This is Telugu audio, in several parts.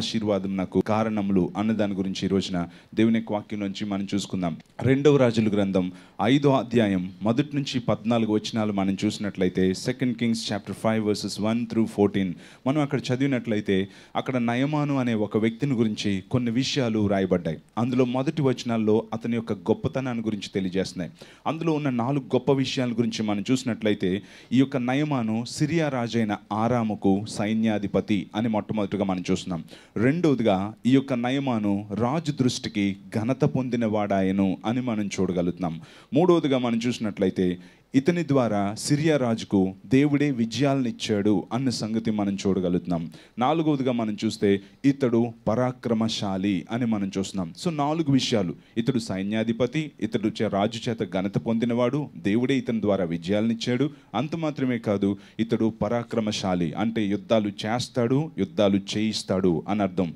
ఆశీర్వాదం నాకు కారణములు అన్న దాని గురించి ఈ రోజున దేవుని వాక్యం నుంచి మనం చూసుకుందాం రెండవ రాజుల గ్రంథం ఐదో అధ్యాయం మొదటి నుంచి పద్నాలుగు వచనాలు మనం చూసినట్లయితే second Kings chapter five verses one through fourteen మనం అక్కడ చదివినట్లయితే అక్కడ నయమాను అనే ఒక వ్యక్తిని గురించి కొన్ని విషయాలు రాయబడ్డాయి అందులో మొదటి వచనాల్లో అతని యొక్క గొప్పతనాన్ని గురించి తెలియజేస్తున్నాయి అందులో ఉన్న నాలుగు గొప్ప విషయాల గురించి మనం చూసినట్లయితే ఈ యొక్క నయమాను సిరియా రాజైన ఆరాముకు సైన్యాధిపతి అని మొట్టమొదటిగా మనం చూస్తున్నాం రెండవదిగా ఈ యొక్క నయమాను రాజు దృష్టికి ఘనత పొందిన వాడాయను అని మనం చూడగలుగుతున్నాం మూడవదిగా మనం చూసినట్లయితే ఇతని ద్వారా సిరియా రాజుకు దేవుడే విజయాలనిచ్చాడు అన్న సంగతి మనం చూడగలుగుతున్నాం నాలుగవదిగా మనం చూస్తే ఇతడు పరాక్రమశాలి అని మనం చూస్తున్నాం సో నాలుగు విషయాలు ఇతడు సైన్యాధిపతి ఇతడు రాజు చేత ఘనత పొందినవాడు దేవుడే ఇతని ద్వారా విజయాలనిచ్చాడు అంత మాత్రమే కాదు ఇతడు పరాక్రమశాలి అంటే యుద్ధాలు చేస్తాడు యుద్ధాలు చేయిస్తాడు అని అర్థం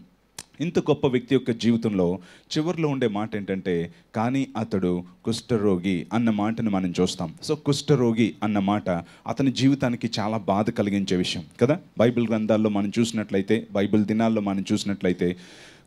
ఇంత గొప్ప వ్యక్తి యొక్క జీవితంలో చివరిలో ఉండే మాట ఏంటంటే కానీ అతడు కుష్ఠరోగి అన్న మాటను మనం చూస్తాం సో కుష్ఠరోగి అన్న మాట అతని జీవితానికి చాలా బాధ కలిగించే విషయం కదా బైబిల్ గ్రంథాల్లో మనం చూసినట్లయితే బైబిల్ దినాల్లో మనం చూసినట్లయితే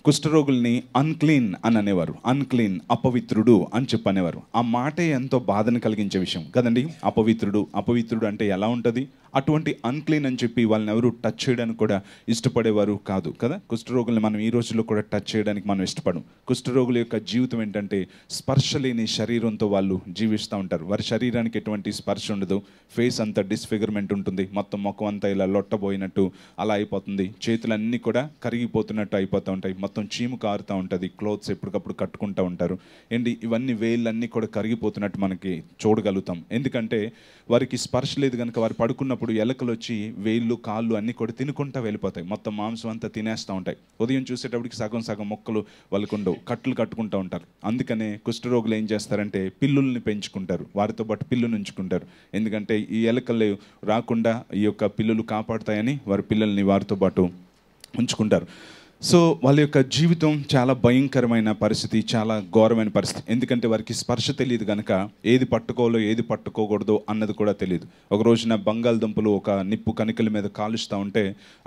కుష్ఠరోగుల్ని అన్క్లీన్ అని అనేవారు అన్క్లీన్ అపవిత్రుడు అని చెప్పనేవారు ఆ మాటే ఎంతో బాధను కలిగించే విషయం కదండి అపవిత్రుడు అపవిత్రుడు అంటే ఎలా ఉంటుంది అటువంటి అన్క్లీన్ అని చెప్పి వాళ్ళని ఎవరు టచ్ చేయడానికి కూడా ఇష్టపడేవారు కాదు కదా కుష్ఠరోగుల్ని మనం ఈ రోజుల్లో కూడా టచ్ చేయడానికి మనం ఇష్టపడం కుష్ఠరోగుల యొక్క జీవితం ఏంటంటే స్పర్శ లేని శరీరంతో వాళ్ళు జీవిస్తూ ఉంటారు వారి శరీరానికి ఎటువంటి స్పర్శ ఉండదు ఫేస్ అంతా డిస్ఫిగర్మెంట్ ఉంటుంది మొత్తం ముఖం అంతా ఇలా లొట్టబోయినట్టు అలా అయిపోతుంది చేతులన్నీ కూడా కరిగిపోతున్నట్టు అయిపోతూ ఉంటాయి మొత్తం చీము కారుతూ ఉంటుంది క్లోత్స్ ఎప్పటికప్పుడు కట్టుకుంటూ ఉంటారు ఏంటి ఇవన్నీ వేళ్ళన్నీ కూడా కరిగిపోతున్నట్టు మనకి చూడగలుగుతాం ఎందుకంటే వారికి స్పర్శ లేదు కనుక వారు పడుకున్నప్పుడు ఎలకలు వచ్చి వేళ్ళు కాళ్ళు అన్నీ కూడా తినుకుంటూ వెళ్ళిపోతాయి మొత్తం మాంసం అంతా తినేస్తూ ఉంటాయి ఉదయం చూసేటప్పటికి సగం సగం మొక్కలు వాళ్ళకుండవు కట్లు కట్టుకుంటూ ఉంటారు అందుకనే కుష్ఠరోగులు ఏం చేస్తారంటే పిల్లుల్ని పెంచుకుంటారు వారితో పాటు పిల్లు ఉంచుకుంటారు ఎందుకంటే ఈ ఎలకలు రాకుండా ఈ యొక్క పిల్లులు కాపాడుతాయని వారి పిల్లల్ని వారితో పాటు ఉంచుకుంటారు సో వాళ్ళ యొక్క జీవితం చాలా భయంకరమైన పరిస్థితి చాలా ఘోరమైన పరిస్థితి ఎందుకంటే వారికి స్పర్శ తెలియదు కనుక ఏది పట్టుకోవాలో ఏది పట్టుకోకూడదు అన్నది కూడా తెలియదు ఒక రోజున బంగాళదుంపలు ఒక నిప్పు కణికల మీద కాలుస్తూ ఉంటే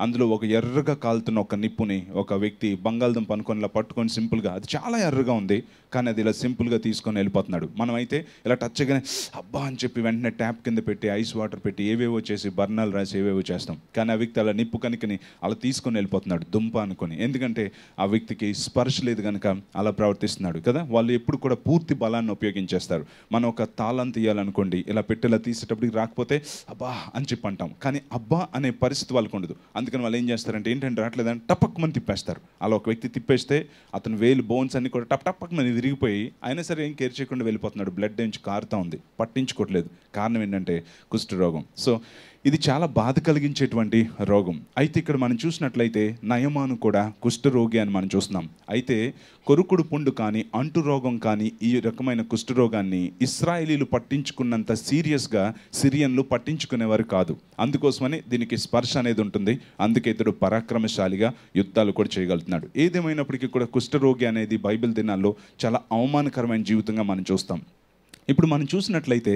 అందులో ఒక ఎర్రగా కాలుతున్న ఒక నిప్పుని ఒక వ్యక్తి బంగాళదుంప అనుకొని ఇలా పట్టుకొని సింపుల్గా అది చాలా ఎర్రగా ఉంది కానీ అది ఇలా సింపుల్గా తీసుకొని వెళ్ళిపోతున్నాడు మనమైతే ఇలా ఇలా టచ్గానే అబ్బా అని చెప్పి వెంటనే ట్యాప్ కింద పెట్టి ఐస్ వాటర్ పెట్టి ఏవేవో చేసి బర్నాలు రాసి ఏవేవో చేస్తాం కానీ ఆ వ్యక్తి అలా నిప్పు కనికని అలా తీసుకొని వెళ్ళిపోతున్నాడు దుంప అనుకొని ఎందుకంటే ఆ వ్యక్తికి స్పర్శ లేదు కనుక అలా ప్రవర్తిస్తున్నాడు కదా వాళ్ళు ఎప్పుడు కూడా పూర్తి బలాన్ని ఉపయోగించేస్తారు మనం ఒక తాళం తీయాలనుకోండి ఇలా పెట్టేలా తీసేటప్పటికి రాకపోతే అబ్బా అని చెప్పి అంటాం కానీ అబ్బా అనే పరిస్థితి వాళ్ళకు ఉండదు అందుకని వాళ్ళు ఏం చేస్తారంటే ఏంటంటే రావట్లేదని టపక్మని తిప్పేస్తారు అలా ఒక వ్యక్తి తిప్పేస్తే అతను వేలు బోన్స్ అన్ని కూడా టప్ టపక్మని విరిగిపోయి అయినా సరే ఏం కేర్ చేయకుండా వెళ్ళిపోతున్నాడు బ్లడ్ నుంచి కారుతా ఉంది పట్టించుకోవట్లేదు కారణం ఏంటంటే కుష్ఠరోగం సో ఇది చాలా బాధ కలిగించేటువంటి రోగం అయితే ఇక్కడ మనం చూసినట్లయితే నయమాను కూడా కుష్ఠరోగి అని మనం చూస్తున్నాం అయితే కొరుకుడు పుండు కానీ అంటు రోగం కానీ ఈ రకమైన కుష్ఠరోగాన్ని ఇస్రాయలీలు పట్టించుకున్నంత సీరియస్గా సిరియన్లు పట్టించుకునేవారు కాదు అందుకోసమని దీనికి స్పర్శ అనేది ఉంటుంది అందుకే ఇతడు పరాక్రమశాలిగా యుద్ధాలు కూడా చేయగలుగుతున్నాడు ఏదేమైనప్పటికీ కూడా కుష్ఠరోగి అనేది బైబిల్ దినాల్లో చాలా అవమానకరమైన జీవితంగా మనం చూస్తాం ఇప్పుడు మనం చూసినట్లయితే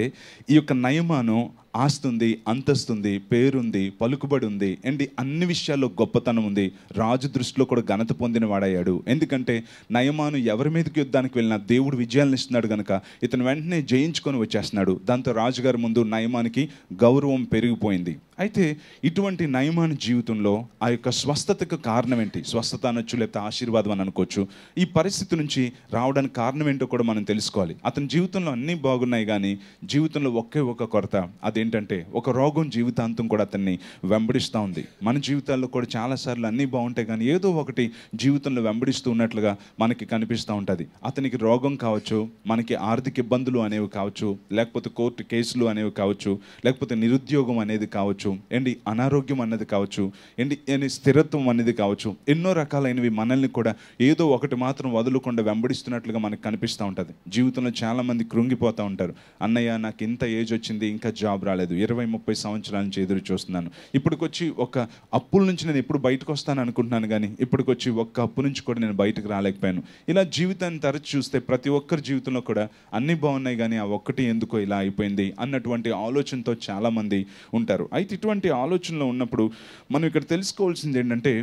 ఈ యొక్క నయమాను ఆస్తుంది అంతస్తుంది పేరుంది పలుకుబడి ఉంది అండ్ అన్ని విషయాల్లో గొప్పతనం ఉంది రాజు దృష్టిలో కూడా ఘనత పొందిన వాడయ్యాడు ఎందుకంటే నయమాను ఎవరి మీదకి యుద్ధానికి వెళ్ళినా దేవుడు విజయాలను ఇస్తున్నాడు కనుక ఇతను వెంటనే జయించుకొని వచ్చేస్తున్నాడు దాంతో రాజుగారి ముందు నయమానికి గౌరవం పెరిగిపోయింది అయితే ఇటువంటి నయమాన జీవితంలో ఆ యొక్క స్వస్థతకు కారణం ఏంటి స్వస్థత అనొచ్చు లేకపోతే ఆశీర్వాదం అని అనుకోవచ్చు ఈ పరిస్థితి నుంచి రావడానికి కారణం ఏంటో కూడా మనం తెలుసుకోవాలి అతని జీవితంలో అన్నీ బాగున్నాయి కానీ జీవితంలో ఒకే ఒక కొరత అదే ఏంటంటే ఒక రోగం జీవితాంతం కూడా అతన్ని వెంబడిస్తూ ఉంది మన జీవితాల్లో కూడా చాలాసార్లు అన్నీ బాగుంటాయి కానీ ఏదో ఒకటి జీవితంలో వెంబడిస్తూ ఉన్నట్లుగా మనకి కనిపిస్తూ ఉంటుంది అతనికి రోగం కావచ్చు మనకి ఆర్థిక ఇబ్బందులు అనేవి కావచ్చు లేకపోతే కోర్టు కేసులు అనేవి కావచ్చు లేకపోతే నిరుద్యోగం అనేది కావచ్చు ఏంటి అనారోగ్యం అన్నది కావచ్చు ఏంటి స్థిరత్వం అనేది కావచ్చు ఎన్నో రకాలైనవి మనల్ని కూడా ఏదో ఒకటి మాత్రం వదలకుండా వెంబడిస్తున్నట్లుగా మనకు కనిపిస్తూ ఉంటుంది జీవితంలో చాలామంది కృంగిపోతూ ఉంటారు అన్నయ్య నాకు ఇంత ఏజ్ వచ్చింది ఇంకా జాబ్ రాలేదు రాలేదు ఇరవై ముప్పై సంవత్సరాల నుంచి ఎదురు చూస్తున్నాను ఇప్పటికొచ్చి ఒక అప్పుల నుంచి నేను ఎప్పుడు బయటకు వస్తాను అనుకుంటున్నాను కానీ ఇప్పటికొచ్చి ఒక్క అప్పు నుంచి కూడా నేను బయటకు రాలేకపోయాను ఇలా జీవితాన్ని తరచు చూస్తే ప్రతి ఒక్కరి జీవితంలో కూడా అన్నీ బాగున్నాయి కానీ ఆ ఒక్కటి ఎందుకో ఇలా అయిపోయింది అన్నటువంటి ఆలోచనతో చాలామంది ఉంటారు అయితే ఇటువంటి ఆలోచనలో ఉన్నప్పుడు మనం ఇక్కడ తెలుసుకోవాల్సింది ఏంటంటే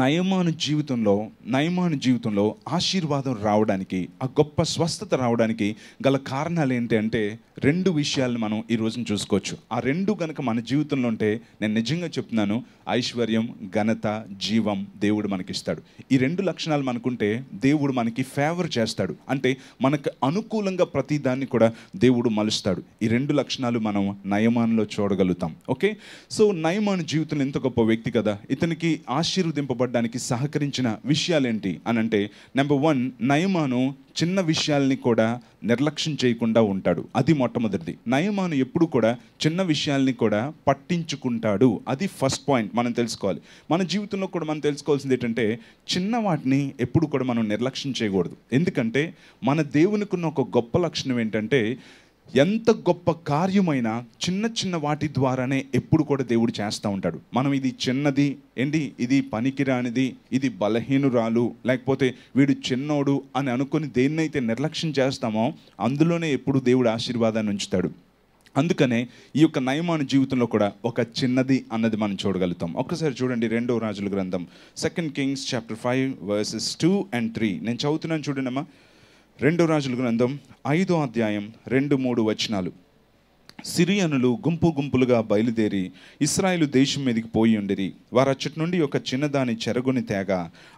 నయమాను జీవితంలో నయమాను జీవితంలో ఆశీర్వాదం రావడానికి ఆ గొప్ప స్వస్థత రావడానికి గల కారణాలు ఏంటి అంటే రెండు విషయాలను మనం ఈ రోజున చూసుకోవచ్చు ఆ రెండు గనక మన జీవితంలో ఉంటే నేను నిజంగా చెప్తున్నాను ఐశ్వర్యం ఘనత జీవం దేవుడు మనకిస్తాడు ఈ రెండు లక్షణాలు మనకుంటే దేవుడు మనకి ఫేవర్ చేస్తాడు అంటే మనకు అనుకూలంగా దాన్ని కూడా దేవుడు మలుస్తాడు ఈ రెండు లక్షణాలు మనం నయమానులో చూడగలుగుతాం ఓకే సో నయమాను జీవితంలో ఎంత గొప్ప వ్యక్తి కదా ఇతనికి ఆశీర్వద ఆశీర్వదింపబడడానికి సహకరించిన విషయాలేంటి అని అంటే నెంబర్ వన్ నయమాను చిన్న విషయాల్ని కూడా నిర్లక్ష్యం చేయకుండా ఉంటాడు అది మొట్టమొదటిది నయమాను ఎప్పుడు కూడా చిన్న విషయాల్ని కూడా పట్టించుకుంటాడు అది ఫస్ట్ పాయింట్ మనం తెలుసుకోవాలి మన జీవితంలో కూడా మనం తెలుసుకోవాల్సింది ఏంటంటే చిన్న వాటిని ఎప్పుడు కూడా మనం నిర్లక్ష్యం చేయకూడదు ఎందుకంటే మన దేవునికి ఉన్న ఒక గొప్ప లక్షణం ఏంటంటే ఎంత గొప్ప కార్యమైనా చిన్న చిన్న వాటి ద్వారానే ఎప్పుడు కూడా దేవుడు చేస్తూ ఉంటాడు మనం ఇది చిన్నది ఏంటి ఇది పనికిరానిది ఇది బలహీనురాలు లేకపోతే వీడు చిన్నోడు అని అనుకుని దేన్నైతే నిర్లక్ష్యం చేస్తామో అందులోనే ఎప్పుడు దేవుడు ఆశీర్వాదాన్ని ఉంచుతాడు అందుకనే ఈ యొక్క నయమాను జీవితంలో కూడా ఒక చిన్నది అన్నది మనం చూడగలుగుతాం ఒక్కసారి చూడండి రెండో రాజుల గ్రంథం second Kings chapter five verses two and three నేను చదువుతున్నాను చూడండి అమ్మా రెండో రాజుల గ్రంథం ఐదో అధ్యాయం రెండు మూడు వచనాలు సిరియనులు గుంపు గుంపులుగా బయలుదేరి ఇస్రాయేలు దేశం మీదకి పోయి ఉండిరి అచ్చటి నుండి ఒక చిన్నదాని చెరగుని తేగ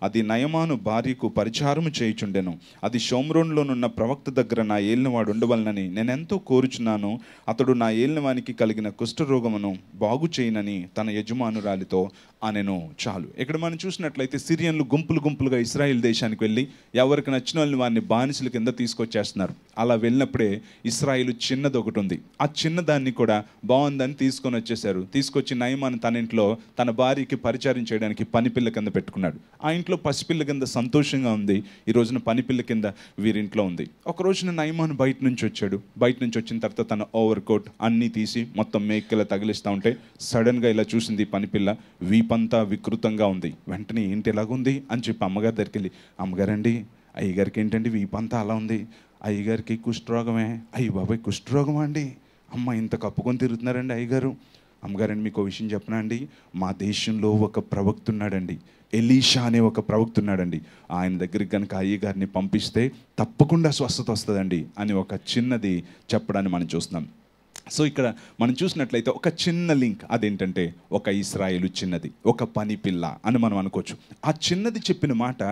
అది నయమాను భార్యకు పరిచారము చేయుచుండెను అది షోమ్రోన్లోనున్న ప్రవక్త దగ్గర నా ఏలినవాడు ఉండవలనని నేనెంతో కోరుచున్నాను అతడు నా ఏలినవానికి కలిగిన కుష్ఠరోగమును బాగు చేయనని తన యజమానురాలితో అనెను చాలు ఇక్కడ మనం చూసినట్లయితే సిరియన్లు గుంపులు గుంపులుగా ఇస్రాయేల్ దేశానికి వెళ్ళి ఎవరికి నచ్చిన వాళ్ళని వారిని బానిసల కింద తీసుకొచ్చేస్తున్నారు అలా వెళ్ళినప్పుడే ఇస్రాయిల్ చిన్నది ఒకటి ఉంది ఆ చిన్నదాన్ని కూడా బాగుందని తీసుకొని వచ్చేసారు తీసుకొచ్చి నయమాన్ తన ఇంట్లో తన భార్యకి పరిచయం చేయడానికి పనిపిల్ల కింద పెట్టుకున్నాడు ఆ ఇంట్లో పసిపిల్ల కింద సంతోషంగా ఉంది ఈ రోజున పనిపిల్ల కింద వీరింట్లో ఉంది ఒక రోజున నయమాన్ బయట నుంచి వచ్చాడు బయట నుంచి వచ్చిన తర్వాత తన ఓవర్ కోట్ అన్నీ తీసి మొత్తం మేకల తగిలిస్తూ ఉంటే సడన్గా ఇలా చూసింది పనిపిల్ల వీపంతా వికృతంగా ఉంది వెంటనే ఏంటి ఎలాగుంది అని చెప్పి అమ్మగారి దగ్గరికి వెళ్ళి అమ్మగారండి అయ్యగారికి ఏంటండి వీపంతా అలా ఉంది అయ్యగారికి కుష్ఠరోగమే అయ్యి బాబాయ్ కుష్ఠరోగం అండి అమ్మ ఇంత కప్పుకొని తిరుగుతున్నారండి అయ్యగారు అమ్మగారండి మీకు విషయం చెప్పనా అండి మా దేశంలో ఒక ప్రవక్త ఉన్నాడండి ఎలీషా అనే ఒక ప్రవక్త ఉన్నాడండి ఆయన దగ్గరికి కనుక అయ్యగారిని పంపిస్తే తప్పకుండా స్వస్థత వస్తుందండి అని ఒక చిన్నది చెప్పడాన్ని మనం చూస్తున్నాం సో ఇక్కడ మనం చూసినట్లయితే ఒక చిన్న లింక్ అదేంటంటే ఒక ఇస్రాయిలు చిన్నది ఒక పని పిల్ల అని మనం అనుకోవచ్చు ఆ చిన్నది చెప్పిన మాట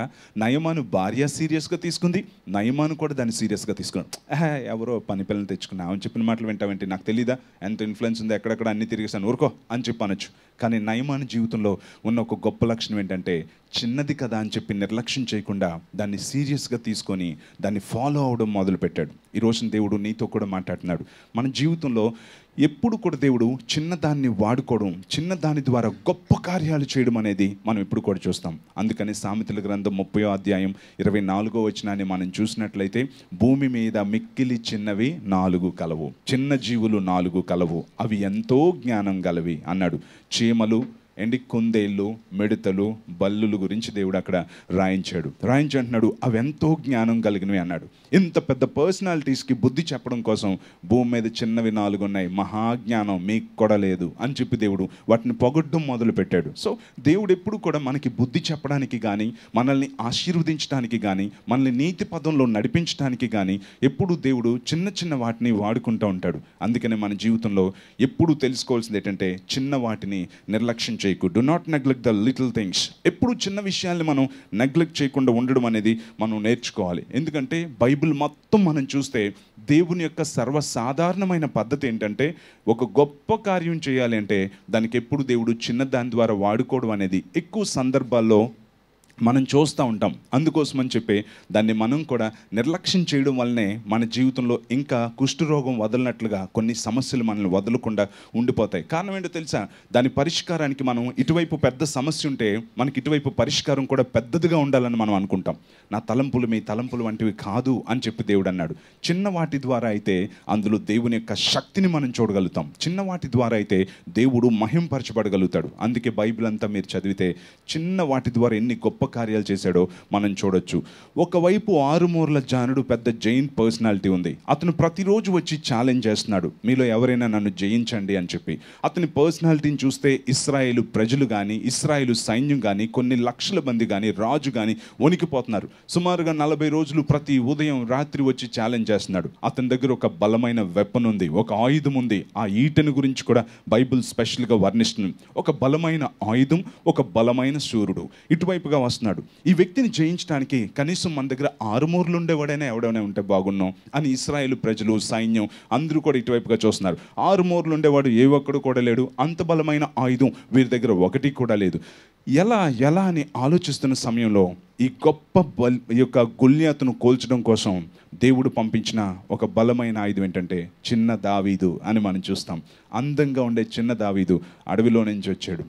నయమాను భార్య సీరియస్గా తీసుకుంది నయమాను కూడా దాన్ని సీరియస్గా తీసుకున్నాడు ఎవరో పని పిల్లని తెచ్చుకున్నా అని చెప్పిన మాటలు వింటావేంటి నాకు తెలీదా ఎంత ఇన్ఫ్లుయెన్స్ ఉంది ఎక్కడెక్కడ అన్ని తిరిగేసాను ఊరుకో అని చెప్పి అనొచ్చు కానీ నయమాన జీవితంలో ఉన్న ఒక గొప్ప లక్షణం ఏంటంటే చిన్నది కదా అని చెప్పి నిర్లక్ష్యం చేయకుండా దాన్ని సీరియస్గా తీసుకొని దాన్ని ఫాలో అవడం మొదలుపెట్టాడు ఈరోజు దేవుడు నీతో కూడా మాట్లాడుతున్నాడు మన జీవితంలో ఎప్పుడు కూడా దేవుడు చిన్నదాన్ని వాడుకోవడం చిన్నదాని ద్వారా గొప్ప కార్యాలు చేయడం అనేది మనం ఎప్పుడు కూడా చూస్తాం అందుకని సామెతల గ్రంథం ముప్పై అధ్యాయం ఇరవై నాలుగో వచనాన్ని మనం చూసినట్లయితే భూమి మీద మిక్కిలి చిన్నవి నాలుగు కలవు చిన్న జీవులు నాలుగు కలవు అవి ఎంతో జ్ఞానం గలవి అన్నాడు చీమలు ఏంటి కుందేళ్ళు మిడతలు బల్లులు గురించి దేవుడు అక్కడ రాయించాడు రాయించంటున్నాడు అవి అవెంతో జ్ఞానం కలిగినవి అన్నాడు ఇంత పెద్ద పర్సనాలిటీస్కి బుద్ధి చెప్పడం కోసం భూమి మీద చిన్నవి నాలుగు ఉన్నాయి మహాజ్ఞానం మీకు కొడలేదు అని చెప్పి దేవుడు వాటిని పొగడ్డం మొదలుపెట్టాడు సో దేవుడు ఎప్పుడు కూడా మనకి బుద్ధి చెప్పడానికి కానీ మనల్ని ఆశీర్వదించడానికి కానీ మనల్ని నీతి పదంలో నడిపించడానికి కానీ ఎప్పుడు దేవుడు చిన్న చిన్న వాటిని వాడుకుంటూ ఉంటాడు అందుకనే మన జీవితంలో ఎప్పుడు తెలుసుకోవాల్సింది ఏంటంటే చిన్న వాటిని నిర్లక్ష్యం చేయకు do not neglect the little things ఎప్పుడు చిన్న విషయాల్ని మనం నెగ్లెక్ట్ చేయకుండా ఉండడం అనేది మనం నేర్చుకోవాలి ఎందుకంటే బైబిల్ మొత్తం మనం చూస్తే దేవుని యొక్క సర్వసాధారణమైన పద్ధతి ఏంటంటే ఒక గొప్ప కార్యం చేయాలి అంటే దానికి ఎప్పుడు దేవుడు చిన్న దాని ద్వారా వాడుకోవడం అనేది ఎక్కువ సందర్భాల్లో మనం చూస్తూ ఉంటాం అందుకోసమని చెప్పి దాన్ని మనం కూడా నిర్లక్ష్యం చేయడం వల్లనే మన జీవితంలో ఇంకా కుష్ఠరోగం వదలనట్లుగా కొన్ని సమస్యలు మనల్ని వదలకుండా ఉండిపోతాయి కారణం ఏంటో తెలుసా దాని పరిష్కారానికి మనం ఇటువైపు పెద్ద సమస్య ఉంటే మనకి ఇటువైపు పరిష్కారం కూడా పెద్దదిగా ఉండాలని మనం అనుకుంటాం నా తలంపులు మీ తలంపులు వంటివి కాదు అని చెప్పి దేవుడు అన్నాడు చిన్న వాటి ద్వారా అయితే అందులో దేవుని యొక్క శక్తిని మనం చూడగలుగుతాం చిన్న వాటి ద్వారా అయితే దేవుడు మహింపరచబడగలుగుతాడు అందుకే బైబిల్ అంతా మీరు చదివితే చిన్న వాటి ద్వారా ఎన్ని గొప్ప కార్యాలు చేశాడో మనం చూడొచ్చు ఒకవైపు ఆరుమూర్ల జానుడు పెద్ద జైన్ పర్సనాలిటీ ఉంది అతను ప్రతిరోజు వచ్చి ఛాలెంజ్ చేస్తున్నాడు మీలో ఎవరైనా నన్ను జయించండి అని చెప్పి అతని పర్సనాలిటీని చూస్తే ఇస్రాయేల్ ప్రజలు కానీ ఇస్రాయేలు సైన్యం కానీ కొన్ని లక్షల మంది కానీ రాజు కానీ వణికిపోతున్నారు సుమారుగా నలభై రోజులు ప్రతి ఉదయం రాత్రి వచ్చి ఛాలెంజ్ చేస్తున్నాడు అతని దగ్గర ఒక బలమైన వెపన్ ఉంది ఒక ఆయుధం ఉంది ఆ ఈటను గురించి కూడా బైబుల్ స్పెషల్గా వర్ణిస్తుంది ఒక బలమైన ఆయుధం ఒక బలమైన సూర్యుడు ఇటువైపుగా వస్తున్నాడు చూస్తున్నాడు ఈ వ్యక్తిని జయించడానికి కనీసం మన దగ్గర ఆరుమూర్లు ఉండేవాడైనా ఎవడైనా ఉంటే బాగున్నాం అని ఇస్రాయేల్ ప్రజలు సైన్యం అందరూ కూడా ఇటువైపుగా చూస్తున్నారు ఆరుమూర్లు ఉండేవాడు ఏ ఒక్కడు కూడా లేడు అంత బలమైన ఆయుధం వీరి దగ్గర ఒకటి కూడా లేదు ఎలా ఎలా అని ఆలోచిస్తున్న సమయంలో ఈ గొప్ప బల్ ఈ యొక్క గుల్యాతను కోల్చడం కోసం దేవుడు పంపించిన ఒక బలమైన ఆయుధం ఏంటంటే చిన్న దావీదు అని మనం చూస్తాం అందంగా ఉండే చిన్న దావీదు అడవిలో నుంచి వచ్చాడు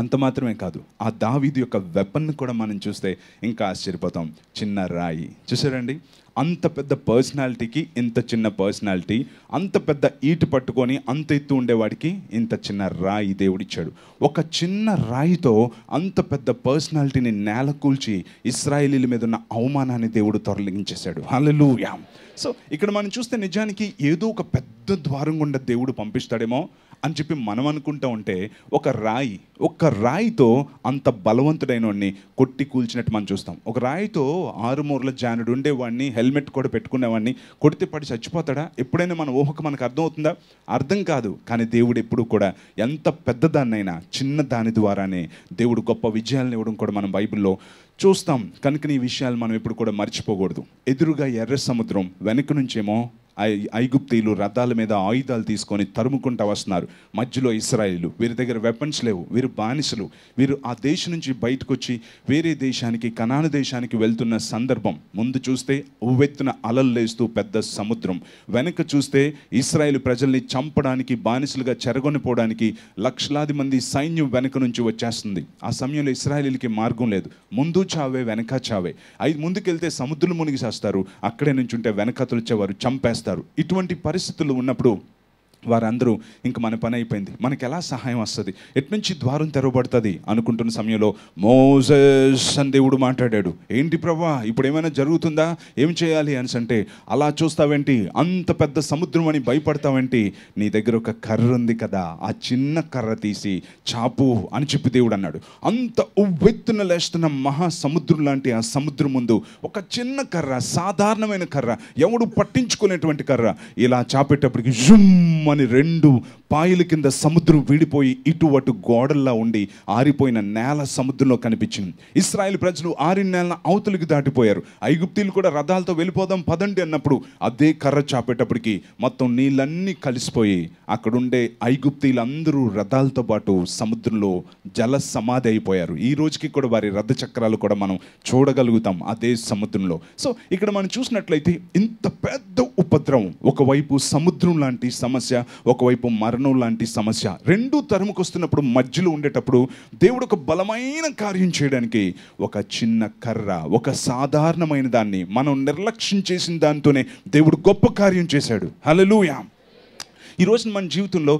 అంత మాత్రమే కాదు ఆ దావీదు యొక్క వెపన్ కూడా మనం చూస్తే ఇంకా ఆశ్చర్యపోతాం చిన్న రాయి చూసారండి అంత పెద్ద పర్సనాలిటీకి ఇంత చిన్న పర్సనాలిటీ అంత పెద్ద ఈటు పట్టుకొని అంత ఎత్తు ఉండేవాడికి ఇంత చిన్న రాయి దేవుడిచ్చాడు ఒక చిన్న రాయితో అంత పెద్ద పర్సనాలిటీని నేలకూల్చి ఇస్రాయలీల మీద ఉన్న అవమానాన్ని దేవుడు తొలగించేశాడు హలో సో ఇక్కడ మనం చూస్తే నిజానికి ఏదో ఒక పెద్ద ద్వారం గుండా దేవుడు పంపిస్తాడేమో అని చెప్పి మనం అనుకుంటా ఉంటే ఒక రాయి ఒక రాయితో అంత బలవంతుడైన వాడిని కొట్టి కూల్చినట్టు మనం చూస్తాం ఒక రాయితో ఆరుమూరల జానుడు ఉండేవాడిని హెల్మెట్ కూడా పెట్టుకునేవాడిని కొడితే పడి చచ్చిపోతాడా ఎప్పుడైనా మన ఊహకు మనకు అర్థమవుతుందా అర్థం కాదు కానీ దేవుడు ఎప్పుడు కూడా ఎంత పెద్దదాన్నైనా చిన్న దాని ద్వారానే దేవుడు గొప్ప విజయాలను ఇవ్వడం కూడా మనం బైబిల్లో చూస్తాం కనుక నీ విషయాలు మనం ఎప్పుడు కూడా మర్చిపోకూడదు ఎదురుగా ఎర్ర సముద్రం వెనక నుంచేమో ఐగుప్తీయులు రథాల మీద ఆయుధాలు తీసుకొని తరుముకుంటా వస్తున్నారు మధ్యలో ఇస్రాయిలు వీరి దగ్గర వెపన్స్ లేవు వీరు బానిసలు వీరు ఆ దేశం నుంచి బయటకు వచ్చి వేరే దేశానికి కనాన దేశానికి వెళ్తున్న సందర్భం ముందు చూస్తే ఉవ్వెత్తున అలలు లేస్తూ పెద్ద సముద్రం వెనక చూస్తే ఇస్రాయేల్ ప్రజల్ని చంపడానికి బానిసలుగా చెరగొనిపోవడానికి లక్షలాది మంది సైన్యం వెనక నుంచి వచ్చేస్తుంది ఆ సమయంలో ఇస్రాయేలీలకి మార్గం లేదు ముందు చావే వెనక చావే అవి ముందుకెళ్తే సముద్రం మునిగిసేస్తారు అక్కడే నుంచి ఉంటే వెనకతులు వచ్చేవారు చంపేస్తారు చేస్తారు ఇటువంటి పరిస్థితులు ఉన్నప్పుడు వారందరూ ఇంక మన పని అయిపోయింది మనకి ఎలా సహాయం వస్తుంది ఎట్నుంచి ద్వారం తెరవబడుతుంది అనుకుంటున్న సమయంలో మోజస్ అని దేవుడు మాట్లాడాడు ఏంటి ప్రభా ఇప్పుడు ఏమైనా జరుగుతుందా ఏం చేయాలి అని అంటే అలా చూస్తావేంటి అంత పెద్ద సముద్రం అని భయపడతావేంటి నీ దగ్గర ఒక కర్ర ఉంది కదా ఆ చిన్న కర్ర తీసి చాపు అని చెప్పి దేవుడు అన్నాడు అంత ఉవ్వెత్తున లేస్తున్న మహా సముద్రం లాంటి ఆ సముద్రం ముందు ఒక చిన్న కర్ర సాధారణమైన కర్ర ఎవడు పట్టించుకునేటువంటి కర్ర ఇలా చాపేటప్పటికి జుమ్ అని రెండు పాయల కింద సముద్రం విడిపోయి ఇటు అటు గోడల్లా ఉండి ఆరిపోయిన నేల సముద్రంలో కనిపించింది ఇస్రాయల్ ప్రజలు ఆరి నేల అవతలికి దాటిపోయారు ఐగుప్తీలు కూడా రథాలతో వెళ్ళిపోదాం పదండి అన్నప్పుడు అదే కర్ర చాపేటప్పటికి మొత్తం నీళ్ళన్నీ కలిసిపోయి అక్కడుండే ఐగుప్తీలందరూ రథాలతో పాటు సముద్రంలో జల సమాధి అయిపోయారు ఈ రోజుకి కూడా వారి రథ చక్రాలు కూడా మనం చూడగలుగుతాం అదే సముద్రంలో సో ఇక్కడ మనం చూసినట్లయితే ఇంత పెద్ద ఉపద్రవం ఒకవైపు సముద్రం లాంటి సమస్య ఒకవైపు మర మరణం లాంటి సమస్య రెండు తరముకు వస్తున్నప్పుడు మధ్యలో ఉండేటప్పుడు దేవుడు ఒక బలమైన కార్యం చేయడానికి ఒక చిన్న కర్ర ఒక సాధారణమైన దాన్ని మనం నిర్లక్ష్యం చేసిన దాంతోనే దేవుడు గొప్ప కార్యం చేశాడు హలలుయా ఈరోజు మన జీవితంలో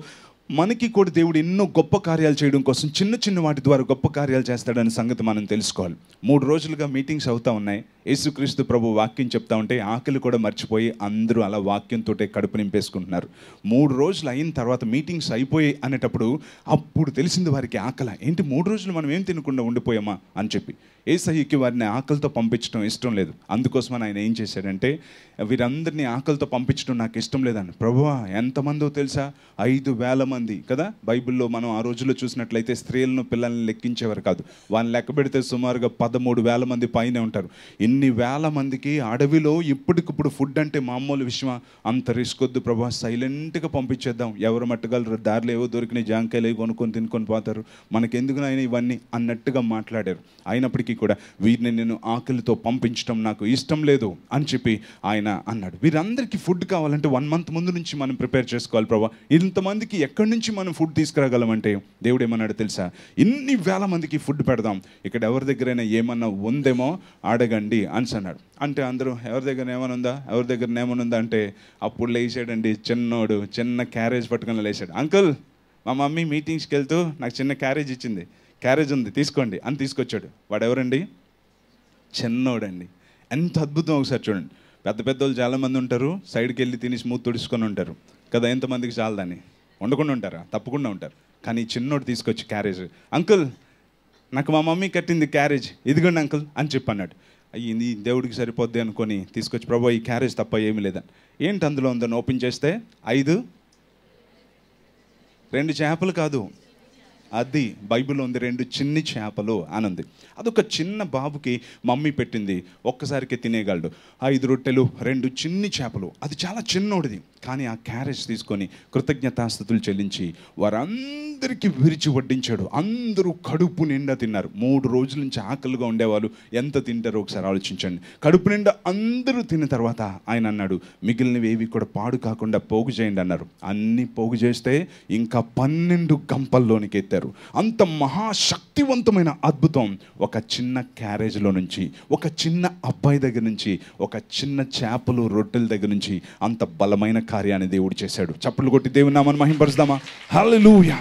మనకి కూడా దేవుడు ఎన్నో గొప్ప కార్యాలు చేయడం కోసం చిన్న చిన్న వాటి ద్వారా గొప్ప కార్యాలు చేస్తాడని సంగతి మనం తెలుసుకోవాలి మూడు రోజులుగా మీటింగ్స్ అవుతూ ఉన్నాయి యేసుక్రీస్తు ప్రభు వాక్యం చెప్తా ఉంటే ఆకలి కూడా మర్చిపోయి అందరూ అలా వాక్యంతో కడుపు నింపేసుకుంటున్నారు మూడు రోజులు అయిన తర్వాత మీటింగ్స్ అయిపోయాయి అనేటప్పుడు అప్పుడు తెలిసింది వారికి ఆకలి ఏంటి మూడు రోజులు మనం ఏం తినకుండా ఉండిపోయామా అని చెప్పి ఏసహికి వారిని ఆకలితో పంపించడం ఇష్టం లేదు అందుకోసమని ఆయన ఏం చేశాడంటే వీరందరినీ ఆకలితో పంపించడం నాకు ఇష్టం లేదని ప్రభువా ఎంతమందో తెలుసా ఐదు వేల మంది కదా బైబిల్లో మనం ఆ రోజుల్లో చూసినట్లయితే స్త్రీలను పిల్లల్ని లెక్కించేవారు కాదు వాళ్ళని లెక్క పెడితే సుమారుగా పదమూడు వేల మంది పైన ఉంటారు ఇన్ని వేల మందికి అడవిలో ఇప్పటికిప్పుడు ఫుడ్ అంటే మామూలు విషయమా అంత రిస్క్ వద్దు ప్రభా సైలెంట్గా పంపించేద్దాం ఎవరు మట్టగలరు దారిలో ఏవో దొరికిన జాంకాయలు కొనుక్కొని తినుకొని పోతారు మనకెందుకు ఆయన ఇవన్నీ అన్నట్టుగా మాట్లాడారు అయినప్పటికీ కూడా వీరిని నేను ఆకలితో పంపించడం నాకు ఇష్టం లేదు అని చెప్పి ఆయన అన్నాడు వీరందరికీ ఫుడ్ కావాలంటే వన్ మంత్ ముందు నుంచి మనం ప్రిపేర్ చేసుకోవాలి ప్రభా ఇంతమందికి ఎక్కడి నుంచి మనం ఫుడ్ తీసుకురాగలమంటే దేవుడు ఏమన్నాడు తెలుసా ఇన్ని వేల మందికి ఫుడ్ పెడదాం ఇక్కడ ఎవరి దగ్గరైనా ఏమన్నా ఉందేమో అడగండి అని అన్నాడు అంటే అందరూ ఎవరి దగ్గర ఉందా ఎవరి దగ్గర ఉందా అంటే అప్పుడు లేచాడండి చిన్నోడు చిన్న క్యారేజ్ పట్టుకుని లేచాడు అంకుల్ మా మమ్మీ మీటింగ్స్కి వెళ్తూ నాకు చిన్న క్యారేజ్ ఇచ్చింది క్యారేజ్ ఉంది తీసుకోండి అని తీసుకొచ్చాడు వాడు ఎవరండి చిన్నోడండి ఎంత అద్భుతం ఒకసారి చూడండి పెద్ద పెద్ద వాళ్ళు చాలామంది ఉంటారు సైడ్కి వెళ్ళి తిని స్మూత్ తుడుచుకొని ఉంటారు కదా ఎంతమందికి చాలదని ఉండకుండా ఉంటారా తప్పకుండా ఉంటారు కానీ చిన్నోడు తీసుకొచ్చి క్యారేజ్ అంకుల్ నాకు మా మమ్మీ కట్టింది క్యారేజ్ ఇదిగోండి అంకుల్ అని చెప్పి అన్నాడు అయ్యింది దేవుడికి సరిపోద్ది అనుకొని తీసుకొచ్చి ప్రభా ఈ క్యారేజ్ తప్ప ఏమీ లేదని ఏంటి అందులో ఉందని ఓపెన్ చేస్తే ఐదు రెండు చేపలు కాదు అది బైబిల్ ఉంది రెండు చిన్ని చేపలు అని ఉంది అదొక చిన్న బాబుకి మమ్మీ పెట్టింది ఒక్కసారికి తినేయగలడు ఐదు రొట్టెలు రెండు చిన్ని చేపలు అది చాలా చిన్నోడిది కానీ ఆ క్యారేజ్ తీసుకొని కృతజ్ఞతాస్థుతులు చెల్లించి వారందరికీ విరిచి వడ్డించాడు అందరూ కడుపు నిండా తిన్నారు మూడు రోజుల నుంచి ఆకలిగా ఉండేవాళ్ళు ఎంత తింటారో ఒకసారి ఆలోచించండి కడుపు నిండా అందరూ తిన్న తర్వాత ఆయన అన్నాడు మిగిలినవి ఏవి కూడా పాడు కాకుండా పోగు చేయండి అన్నారు అన్నీ పోగు చేస్తే ఇంకా పన్నెండు గంపల్లోనికి ఎత్తారు పెట్టారు అంత మహాశక్తివంతమైన అద్భుతం ఒక చిన్న క్యారేజ్లో నుంచి ఒక చిన్న అబ్బాయి దగ్గర నుంచి ఒక చిన్న చేపలు రొట్టెల దగ్గర నుంచి అంత బలమైన కార్యాన్ని దేవుడు చేశాడు చప్పులు కొట్టి దేవుని నామని మహింపరుస్తామా హలలుయా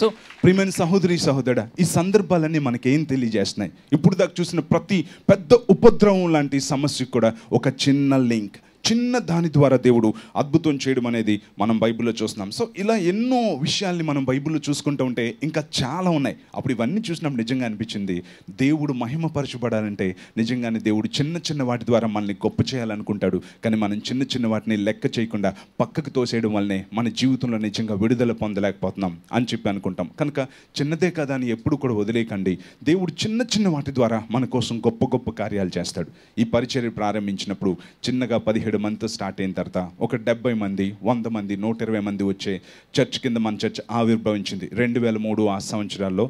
సో ప్రిమైన సహోదరి సహోదరుడ ఈ సందర్భాలన్నీ మనకేం తెలియజేస్తున్నాయి ఇప్పుడు దాకా చూసిన ప్రతి పెద్ద ఉపద్రవం లాంటి సమస్యకు కూడా ఒక చిన్న లింక్ చిన్న దాని ద్వారా దేవుడు అద్భుతం చేయడం అనేది మనం బైబిల్లో చూస్తున్నాం సో ఇలా ఎన్నో విషయాల్ని మనం బైబిల్లో చూసుకుంటూ ఉంటే ఇంకా చాలా ఉన్నాయి అప్పుడు ఇవన్నీ చూసినప్పుడు నిజంగా అనిపించింది దేవుడు మహిమపరచబడాలంటే నిజంగానే దేవుడు చిన్న చిన్న వాటి ద్వారా మనల్ని గొప్ప చేయాలనుకుంటాడు కానీ మనం చిన్న చిన్న వాటిని లెక్క చేయకుండా పక్కకు తోసేయడం వల్లనే మన జీవితంలో నిజంగా విడుదల పొందలేకపోతున్నాం అని చెప్పి అనుకుంటాం కనుక చిన్నదే కదా అని ఎప్పుడు కూడా వదిలేకండి దేవుడు చిన్న చిన్న వాటి ద్వారా మన కోసం గొప్ప గొప్ప కార్యాలు చేస్తాడు ఈ పరిచర్య ప్రారంభించినప్పుడు చిన్నగా పదిహేడు ఏడు మంత్ స్టార్ట్ అయిన తర్వాత ఒక డెబ్బై మంది వంద మంది నూట ఇరవై మంది వచ్చే చర్చ్ కింద మన చర్చ్ ఆవిర్భవించింది రెండు వేల మూడు ఆ సంవత్సరాల్లో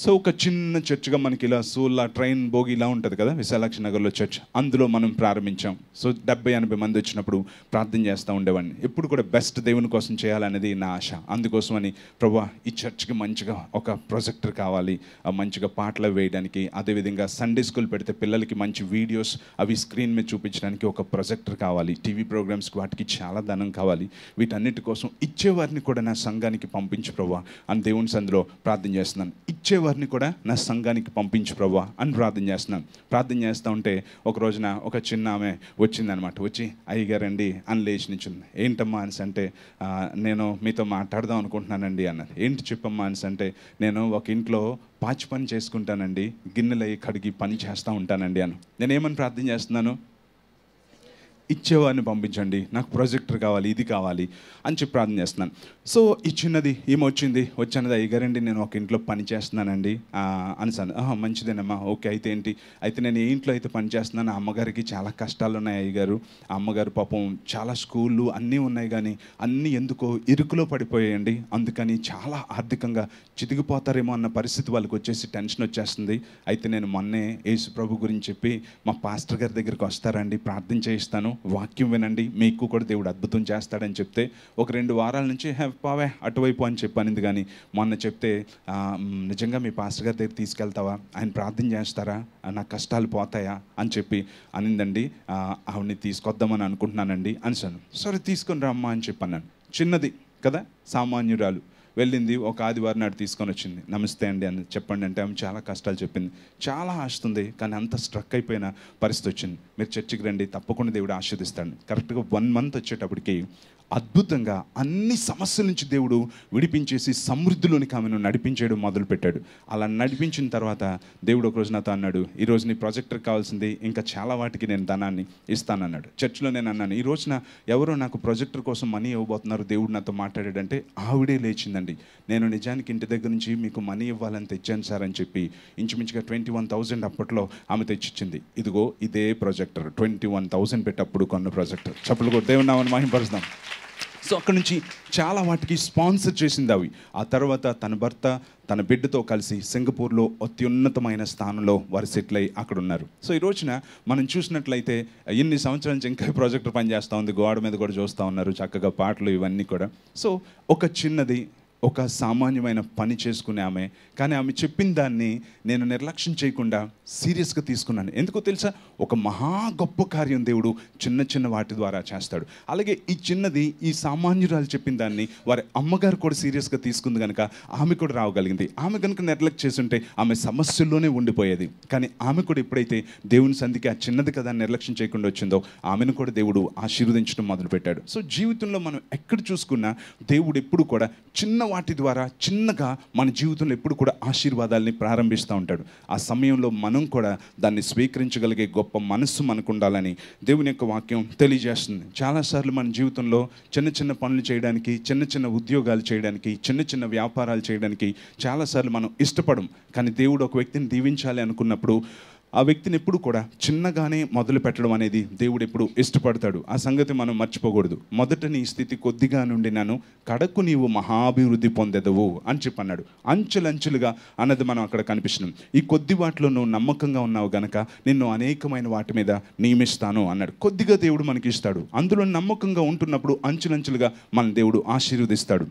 సో ఒక చిన్న చర్చ్గా మనకి ఇలా సూల్లా ట్రైన్ భోగి ఇలా ఉంటుంది కదా విశాలాక్షి నగర్లో చర్చ్ అందులో మనం ప్రారంభించాం సో డెబ్బై ఎనభై మంది వచ్చినప్పుడు ప్రార్థన చేస్తూ ఉండేవాడిని ఎప్పుడు కూడా బెస్ట్ దేవుని కోసం చేయాలనేది నా ఆశ అందుకోసం అని ప్రభా ఈ చర్చ్కి మంచిగా ఒక ప్రొజెక్టర్ కావాలి మంచిగా పాటలు వేయడానికి అదేవిధంగా సండే స్కూల్ పెడితే పిల్లలకి మంచి వీడియోస్ అవి స్క్రీన్ మీద చూపించడానికి ఒక ప్రొజెక్టర్ కావాలి టీవీ ప్రోగ్రామ్స్కి వాటికి చాలా ధనం కావాలి వీటన్నిటి కోసం ఇచ్చేవారిని కూడా నా సంఘానికి పంపించు ప్రభా అని దేవుని సందులో ప్రార్థన చేస్తున్నాను ఇచ్చే వారిని కూడా నా సంఘానికి పంపించు ప్రభా అని ప్రార్థన చేస్తున్నాను ప్రార్థన చేస్తూ ఉంటే ఒక రోజున ఒక చిన్న ఆమె వచ్చిందనమాట వచ్చి అయ్యగారండి అని లేచి నించుంది ఏంటమ్మా అని అంటే నేను మీతో మాట్లాడదాం అనుకుంటున్నానండి అన్నది ఏంటి చెప్పమ్మా అని అంటే నేను ఒక ఇంట్లో పాచి పని చేసుకుంటానండి గిన్నెలయ్యి కడిగి పని చేస్తూ ఉంటానండి అను నేనేమని ప్రార్థన చేస్తున్నాను ఇచ్చేవాడిని పంపించండి నాకు ప్రొజెక్టర్ కావాలి ఇది కావాలి అని చెప్పి ప్రార్థన చేస్తున్నాను సో ఇచ్చినది ఏమొచ్చింది వచ్చినది అయ్యగారండి నేను ఒక ఇంట్లో పని చేస్తున్నానండి అనిసాను మంచిదేనమ్మా ఓకే అయితే ఏంటి అయితే నేను ఏ ఇంట్లో అయితే పని చేస్తున్నాను అమ్మగారికి చాలా కష్టాలు ఉన్నాయి అయ్యగారు అమ్మగారు పాపం చాలా స్కూళ్ళు అన్నీ ఉన్నాయి కానీ అన్నీ ఎందుకో ఇరుకులో పడిపోయాయండి అందుకని చాలా ఆర్థికంగా చితికిపోతారేమో అన్న పరిస్థితి వాళ్ళకి వచ్చేసి టెన్షన్ వచ్చేస్తుంది అయితే నేను మొన్నే యేసు ప్రభు గురించి చెప్పి మా పాస్టర్ గారి దగ్గరికి వస్తారండి ప్రార్థన చేయిస్తాను వాక్యం వినండి మీకు కూడా దేవుడు అద్భుతం చేస్తాడని చెప్తే ఒక రెండు వారాల నుంచి పావే అటువైపు అని చెప్పాను కానీ మొన్న చెప్తే నిజంగా మీ పాస్టర్ గారి దగ్గర తీసుకెళ్తావా ఆయన ప్రార్థన చేస్తారా నా కష్టాలు పోతాయా అని చెప్పి అనిందండి ఆవిడని తీసుకొద్దామని అనుకుంటున్నానండి అనిసాను సరే తీసుకొని రమ్మా అని చెప్పన్నాను చిన్నది కదా సామాన్యురాలు వెళ్ళింది ఒక ఆదివారం నాడు తీసుకొని వచ్చింది నమస్తే అండి అని చెప్పండి అంటే ఆమె చాలా కష్టాలు చెప్పింది చాలా ఆశతుంది కానీ అంత స్ట్రక్ అయిపోయిన పరిస్థితి వచ్చింది మీరు చర్చికి రండి తప్పకుండా దేవుడు ఆశీర్దిస్తాడు కరెక్ట్గా వన్ మంత్ వచ్చేటప్పటికి అద్భుతంగా అన్ని సమస్యల నుంచి దేవుడు విడిపించేసి సమృద్ధిలోనికి ఆమెను నడిపించేయడం మొదలుపెట్టాడు అలా నడిపించిన తర్వాత దేవుడు ఒకరోజు నాతో అన్నాడు ఈరోజు నీ ప్రాజెక్టర్ కావాల్సింది ఇంకా చాలా వాటికి నేను ధనాన్ని ఇస్తానన్నాడు చర్చ్లో నేను అన్నాను ఈ రోజున ఎవరో నాకు ప్రాజెక్టర్ కోసం మనీ ఇవ్వబోతున్నారు దేవుడు నాతో మాట్లాడాడంటే ఆవిడే లేచిందండి నేను నిజానికి ఇంటి దగ్గర నుంచి మీకు మనీ ఇవ్వాలని తెచ్చాను సార్ అని చెప్పి ఇంచుమించుగా ట్వంటీ వన్ థౌజండ్ అప్పట్లో ఆమె తెచ్చిచ్చింది ఇదిగో ఇదే ప్రాజెక్టర్ ట్వంటీ వన్ థౌజండ్ పెట్టప్పుడు కొన్న ప్రాజెక్టర్ చప్పులు కూడా దేవుడు నామని మహింపరుస్తాం సో అక్కడ నుంచి చాలా వాటికి స్పాన్సర్ చేసింది అవి ఆ తర్వాత తన భర్త తన బిడ్డతో కలిసి సింగపూర్లో అత్యున్నతమైన స్థానంలో వారు సెటిల్ అయ్యి అక్కడ ఉన్నారు సో ఈ రోజున మనం చూసినట్లయితే ఎన్ని సంవత్సరాల నుంచి ఇంకా ప్రాజెక్టు పనిచేస్తూ ఉంది గోడ మీద కూడా చూస్తూ ఉన్నారు చక్కగా పాటలు ఇవన్నీ కూడా సో ఒక చిన్నది ఒక సామాన్యమైన పని చేసుకునే ఆమె కానీ ఆమె చెప్పిన దాన్ని నేను నిర్లక్ష్యం చేయకుండా సీరియస్గా తీసుకున్నాను ఎందుకో తెలుసా ఒక మహా గొప్ప కార్యం దేవుడు చిన్న చిన్న వాటి ద్వారా చేస్తాడు అలాగే ఈ చిన్నది ఈ సామాన్యురాలు చెప్పిన దాన్ని వారి అమ్మగారు కూడా సీరియస్గా తీసుకుంది కనుక ఆమె కూడా రావగలిగింది ఆమె కనుక నిర్లక్ష్యం చేస్తుంటే ఆమె సమస్యల్లోనే ఉండిపోయేది కానీ ఆమె కూడా ఎప్పుడైతే దేవుని సంధికి ఆ చిన్నది కదా నిర్లక్ష్యం చేయకుండా వచ్చిందో ఆమెను కూడా దేవుడు ఆశీర్వదించడం మొదలుపెట్టాడు సో జీవితంలో మనం ఎక్కడ చూసుకున్నా దేవుడు ఎప్పుడు కూడా చిన్న వాటి ద్వారా చిన్నగా మన జీవితంలో ఎప్పుడు కూడా ఆశీర్వాదాలని ప్రారంభిస్తూ ఉంటాడు ఆ సమయంలో మనం కూడా దాన్ని స్వీకరించగలిగే గొప్ప మనస్సు మనకు ఉండాలని దేవుని యొక్క వాక్యం తెలియజేస్తుంది చాలాసార్లు మన జీవితంలో చిన్న చిన్న పనులు చేయడానికి చిన్న చిన్న ఉద్యోగాలు చేయడానికి చిన్న చిన్న వ్యాపారాలు చేయడానికి చాలాసార్లు మనం ఇష్టపడం కానీ దేవుడు ఒక వ్యక్తిని దీవించాలి అనుకున్నప్పుడు ఆ వ్యక్తిని ఎప్పుడు కూడా చిన్నగానే మొదలు పెట్టడం అనేది దేవుడు ఎప్పుడు ఇష్టపడతాడు ఆ సంగతి మనం మర్చిపోకూడదు మొదట నీ స్థితి కొద్దిగా నుండి నన్ను కడకు నీవు మహాభివృద్ధి పొందెదవు అని చెప్పన్నాడు అంచెలంచెలుగా అన్నది మనం అక్కడ కనిపిస్తున్నాం ఈ కొద్ది వాటిలో నువ్వు నమ్మకంగా ఉన్నావు గనక నిన్ను అనేకమైన వాటి మీద నియమిస్తాను అన్నాడు కొద్దిగా దేవుడు మనకి ఇస్తాడు అందులో నమ్మకంగా ఉంటున్నప్పుడు అంచెలంచెలుగా మన దేవుడు ఆశీర్వదిస్తాడు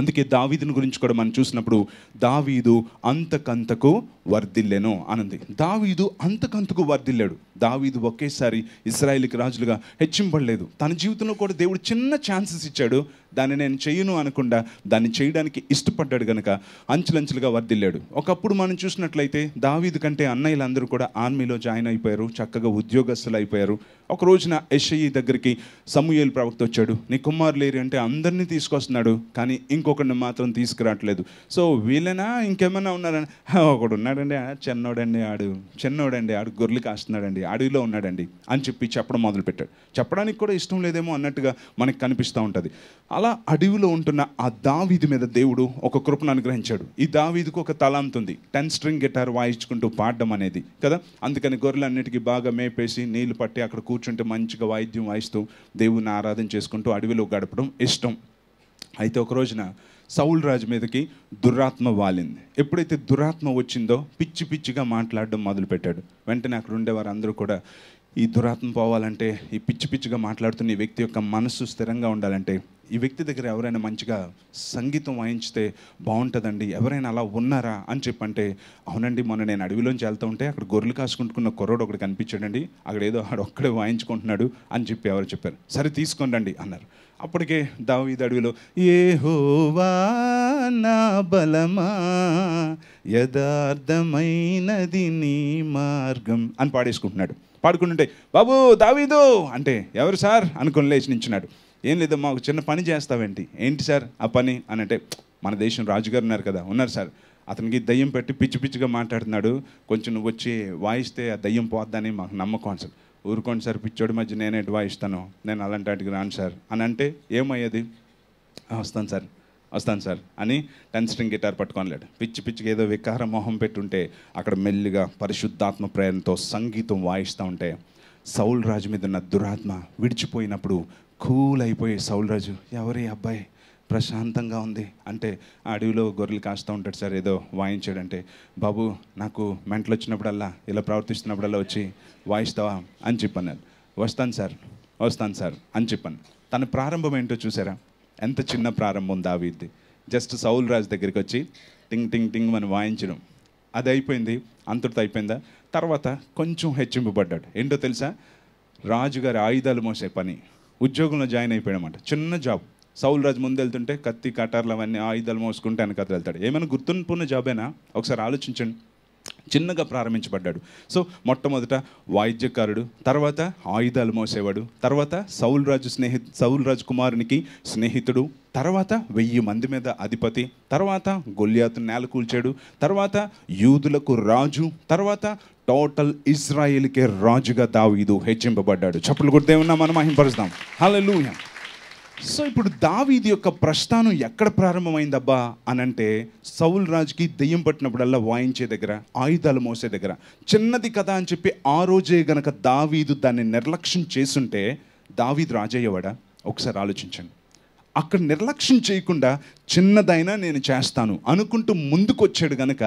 అందుకే దావీదుని గురించి కూడా మనం చూసినప్పుడు దావీదు అంతకంతకు వర్ధిల్లెను అనంది దావీదు అంతకంతకు వర్దిల్లాడు దావీదు ఒకేసారి ఇస్రాయిల్కి రాజులుగా హెచ్చింపడలేదు తన జీవితంలో కూడా దేవుడు చిన్న ఛాన్సెస్ ఇచ్చాడు దాన్ని నేను చేయను అనకుండా దాన్ని చేయడానికి ఇష్టపడ్డాడు కనుక అంచులంచులుగా వర్దిల్లాడు ఒకప్పుడు మనం చూసినట్లయితే దావీదు కంటే అన్నయ్యలందరూ కూడా ఆర్మీలో జాయిన్ అయిపోయారు చక్కగా ఉద్యోగస్తులు అయిపోయారు ఒక రోజున ఎస్ఐ దగ్గరికి సమూహల్ ప్రవక్త వచ్చాడు నీ కుమారులేరు అంటే అందరినీ తీసుకొస్తున్నాడు కానీ ఇంకొకరిని మాత్రం తీసుకురావట్లేదు సో వీళ్ళైనా ఇంకేమైనా ఉన్నారని ఒకడు ఉన్నాడండి చిన్నోడండి ఆడు చిన్నోడండి ఆడు గొర్రెలు కాస్తున్నాడండి అడవిలో ఉన్నాడండి అని చెప్పి చెప్పడం మొదలుపెట్టాడు చెప్పడానికి కూడా ఇష్టం లేదేమో అన్నట్టుగా మనకు కనిపిస్తూ ఉంటుంది చాలా అడవిలో ఉంటున్న ఆ దావీది మీద దేవుడు ఒక కృపను అనుగ్రహించాడు ఈ దావీదికి ఒక తలాంత్ ఉంది టెన్ స్ట్రింగ్ గిటార్ వాయించుకుంటూ పాడడం అనేది కదా అందుకని గొర్రెలన్నిటికీ బాగా మేపేసి నీళ్లు పట్టి అక్కడ కూర్చుంటే మంచిగా వాయిద్యం వాయిస్తూ దేవుని ఆరాధన చేసుకుంటూ అడవిలో గడపడం ఇష్టం అయితే ఒక రోజున సౌల్ రాజు మీదకి దురాత్మ వాలింది ఎప్పుడైతే దురాత్మ వచ్చిందో పిచ్చి పిచ్చిగా మాట్లాడడం మొదలుపెట్టాడు వెంటనే అక్కడ ఉండేవారు అందరూ కూడా ఈ దురాత్మ పోవాలంటే ఈ పిచ్చి పిచ్చిగా మాట్లాడుతున్న ఈ వ్యక్తి యొక్క మనస్సు స్థిరంగా ఉండాలంటే ఈ వ్యక్తి దగ్గర ఎవరైనా మంచిగా సంగీతం వాయించితే బాగుంటుందండి ఎవరైనా అలా ఉన్నారా అని చెప్పంటే అవునండి మొన్న నేను అడవిలోంచి వెళ్తూ ఉంటే అక్కడ గొర్రెలు కాసుకుంటున్న కుర్రోడు ఒకటి కనిపించాడండి అక్కడ ఏదో ఆడు ఒక్కడే వాయించుకుంటున్నాడు అని చెప్పి ఎవరు చెప్పారు సరే తీసుకోండి అన్నారు అప్పటికే దావీద్ అడవిలో ఏ నా బలమా యథార్థమైనది నీ మార్గం అని పాడేసుకుంటున్నాడు పాడుకుంటుంటే బాబు దావీదు అంటే ఎవరు సార్ అనుకుని లేచి నించున్నాడు ఏం లేదు మాకు చిన్న పని చేస్తావేంటి ఏంటి సార్ ఆ పని అని అంటే మన దేశం రాజుగారు ఉన్నారు కదా ఉన్నారు సార్ అతనికి దయ్యం పెట్టి పిచ్చి పిచ్చిగా మాట్లాడుతున్నాడు కొంచెం నువ్వు వచ్చి వాయిస్తే ఆ దయ్యం పోద్దని మాకు నమ్మకం సార్ ఊరుకోండి సార్ పిచ్చోడి మధ్య నేనే వాయిస్తాను నేను అలాంటి వాటికి రాను సార్ అని అంటే ఏమయ్యేది వస్తాను సార్ వస్తాను సార్ అని టెన్ స్ట్రింగ్ గిటార్ పట్టుకోనలేడు పిచ్చి పిచ్చికి ఏదో వికార మొహం పెట్టుంటే అక్కడ మెల్లిగా పరిశుద్ధాత్మ ప్రేరణతో సంగీతం వాయిస్తూ ఉంటే సౌల్ రాజు మీద ఉన్న దురాత్మ విడిచిపోయినప్పుడు కూల్ అయిపోయి సౌలరాజు ఎవరి అబ్బాయి ప్రశాంతంగా ఉంది అంటే అడవిలో గొర్రెలు కాస్తూ ఉంటాడు సార్ ఏదో వాయించాడంటే బాబు నాకు మెంటలు వచ్చినప్పుడల్లా ఇలా ప్రవర్తిస్తున్నప్పుడల్లా వచ్చి వాయిస్తావా అని చెప్పన్నాను వస్తాను సార్ వస్తాను సార్ అని చెప్పాను తన ప్రారంభం ఏంటో చూసారా ఎంత చిన్న ప్రారంభం దావీద్ది జస్ట్ సౌల్ రాజు దగ్గరికి వచ్చి టింగ్ టింగ్ టింగ్ మనం వాయించడం అది అయిపోయింది అంతటితో అయిపోయిందా తర్వాత కొంచెం హెచ్చింపబడ్డాడు ఏంటో తెలుసా రాజుగారి ఆయుధాలు మోసే పని ఉద్యోగంలో జాయిన్ అయిపోయాడు చిన్న జాబ్ సౌల్ రాజు ముందు వెళ్తుంటే కత్తి కటార్లు అవన్నీ ఆయుధాలు మోసుకుంటే ఆయన వెళ్తాడు ఏమైనా గుర్తున్న జాబేనా ఒకసారి ఆలోచించండి చిన్నగా ప్రారంభించబడ్డాడు సో మొట్టమొదట వాయిద్యకారుడు తర్వాత ఆయుధాలు మోసేవాడు తర్వాత సౌల్ రాజు స్నేహి సౌల్ కుమారునికి స్నేహితుడు తర్వాత వెయ్యి మంది మీద అధిపతి తర్వాత గొల్లియాతు నేల కూల్చాడు తర్వాత యూదులకు రాజు తర్వాత టోటల్ ఇజ్రాయిల్కే రాజుగా దావీదు హెచ్చింపబడ్డాడు చప్పులు కూడా ఉన్నా మనం మహింపరుస్తాం హలో సో ఇప్పుడు దావీది యొక్క ప్రస్థానం ఎక్కడ ప్రారంభమైందబ్బా అని అంటే సౌల్ రాజుకి దెయ్యం పట్టినప్పుడల్లా వాయించే దగ్గర ఆయుధాలు మోసే దగ్గర చిన్నది కదా అని చెప్పి ఆ రోజే గనక దావీదు దాన్ని నిర్లక్ష్యం చేసుంటే దావీదు రాజయ్యవాడా ఒకసారి ఆలోచించండి అక్కడ నిర్లక్ష్యం చేయకుండా చిన్నదైనా నేను చేస్తాను అనుకుంటూ ముందుకొచ్చాడు గనక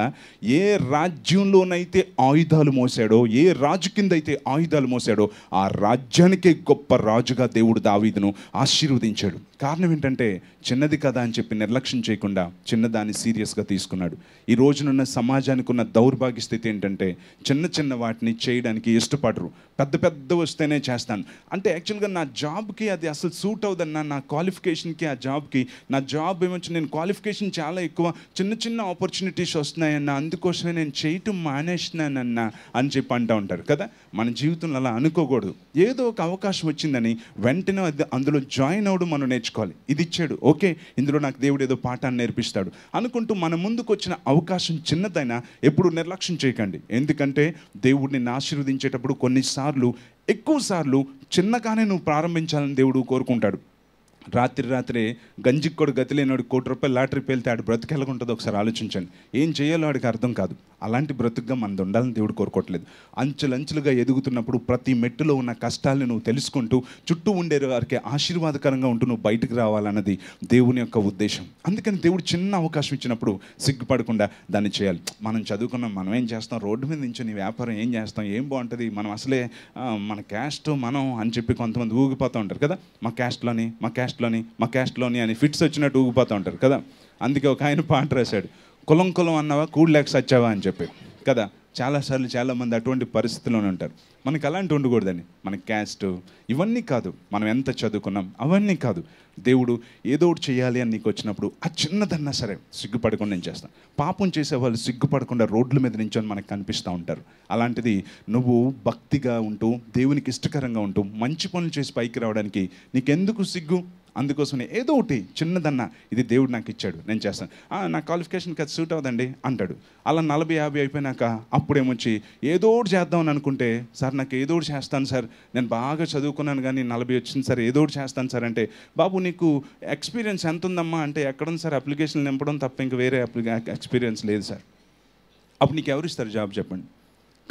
ఏ రాజ్యంలోనైతే ఆయుధాలు మోసాడో ఏ రాజు కింద అయితే ఆయుధాలు మోసాడో ఆ రాజ్యానికే గొప్ప రాజుగా దేవుడు దావీదును ఆశీర్వదించాడు కారణం ఏంటంటే చిన్నది కదా అని చెప్పి నిర్లక్ష్యం చేయకుండా చిన్నదాన్ని సీరియస్గా తీసుకున్నాడు ఈ రోజునున్న సమాజానికి ఉన్న దౌర్భాగ్య స్థితి ఏంటంటే చిన్న చిన్న వాటిని చేయడానికి ఇష్టపడరు పెద్ద పెద్ద వస్తేనే చేస్తాను అంటే యాక్చువల్గా నా జాబ్కి అది అసలు సూట్ అవుదన్న నా క్వాలిఫికేషన్కి ఆ జాబ్కి నా జాబ్ ఏమొచ్చిన నేను క్వాలిఫికేషన్ చాలా ఎక్కువ చిన్న చిన్న ఆపర్చునిటీస్ వస్తున్నాయన్న అందుకోసమే నేను చేయటం మానేసినానన్న అని చెప్పి అంటూ ఉంటారు కదా మన జీవితంలో అలా అనుకోకూడదు ఏదో ఒక అవకాశం వచ్చిందని వెంటనే అందులో జాయిన్ అవ్వడం మనం నేర్చుకోవాలి ఇది ఇచ్చాడు ఓకే ఇందులో నాకు దేవుడు ఏదో పాఠాన్ని నేర్పిస్తాడు అనుకుంటూ మన ముందుకు వచ్చిన అవకాశం చిన్నదైనా ఎప్పుడు నిర్లక్ష్యం చేయకండి ఎందుకంటే దేవుడిని ఆశీర్వదించేటప్పుడు కొన్నిసార్లు ఎక్కువసార్లు చిన్నగానే నువ్వు ప్రారంభించాలని దేవుడు కోరుకుంటాడు రాత్రి రాత్రి గంజికి కూడా గతి లేనివాడు కోటి రూపాయలు లాటరీ పేలితే ఆడు బ్రతుకెలాగుంటుందో ఒకసారి ఆలోచించండి ఏం చేయాలో వాడికి అర్థం కాదు అలాంటి బ్రతుకుగా మనది ఉండాలని దేవుడు కోరుకోవట్లేదు అంచులంచులుగా ఎదుగుతున్నప్పుడు ప్రతి మెట్టులో ఉన్న కష్టాలను నువ్వు తెలుసుకుంటూ చుట్టూ ఉండే వారికి ఆశీర్వాదకరంగా ఉంటూ నువ్వు బయటకు రావాలన్నది దేవుని యొక్క ఉద్దేశం అందుకని దేవుడు చిన్న అవకాశం ఇచ్చినప్పుడు సిగ్గుపడకుండా దాన్ని చేయాలి మనం చదువుకున్నాం మనం ఏం చేస్తాం రోడ్డు మీద నుంచి నీ వ్యాపారం ఏం చేస్తాం ఏం బాగుంటుంది మనం అసలే మన క్యాస్ట్ మనం అని చెప్పి కొంతమంది ఊగిపోతూ ఉంటారు కదా మా క్యాస్ట్లోని మా క్యాస్ట్ క్యాస్ట్లోని మా క్యాస్ట్లోని అని ఫిట్స్ వచ్చినట్టు ఊగిపోతూ ఉంటారు కదా అందుకే ఒక ఆయన పాట రాశాడు కులం కులం అన్నవా కూడ్ ల్యాక్స్ వచ్చావా అని చెప్పి కదా చాలాసార్లు చాలామంది అటువంటి పరిస్థితుల్లోనే ఉంటారు మనకి అలాంటి ఉండకూడదని మన క్యాస్ట్ ఇవన్నీ కాదు మనం ఎంత చదువుకున్నాం అవన్నీ కాదు దేవుడు ఏదో ఒకటి చేయాలి అని నీకు వచ్చినప్పుడు ఆ చిన్నదన్నా సరే సిగ్గుపడకుండా నేను చేస్తాను పాపం చేసే వాళ్ళు సిగ్గుపడకుండా రోడ్ల మీద నించొని మనకు కనిపిస్తూ ఉంటారు అలాంటిది నువ్వు భక్తిగా ఉంటూ దేవునికి ఇష్టకరంగా ఉంటూ మంచి పనులు చేసి పైకి రావడానికి నీకెందుకు సిగ్గు అందుకోసం ఏదో ఒకటి చిన్నదన్నా ఇది దేవుడు నాకు ఇచ్చాడు నేను చేస్తాను నా క్వాలిఫికేషన్కి అది సూట్ అవ్వదండి అంటాడు అలా నలభై యాభై అయిపోయినాక అప్పుడేమొచ్చి ఏదో ఒకటి చేద్దామని అనుకుంటే సార్ నాకు ఏదో ఒకటి చేస్తాను సార్ నేను బాగా చదువుకున్నాను కానీ నలభై వచ్చింది సార్ ఏదో ఒకటి చేస్తాను సార్ అంటే బాబు నీకు ఎక్స్పీరియన్స్ ఎంత ఉందమ్మా అంటే ఎక్కడ సార్ అప్లికేషన్ నింపడం తప్ప ఇంక వేరే అప్లికే ఎక్స్పీరియన్స్ లేదు సార్ అప్పుడు నీకు ఎవరు ఇస్తారు జాబ్ చెప్పండి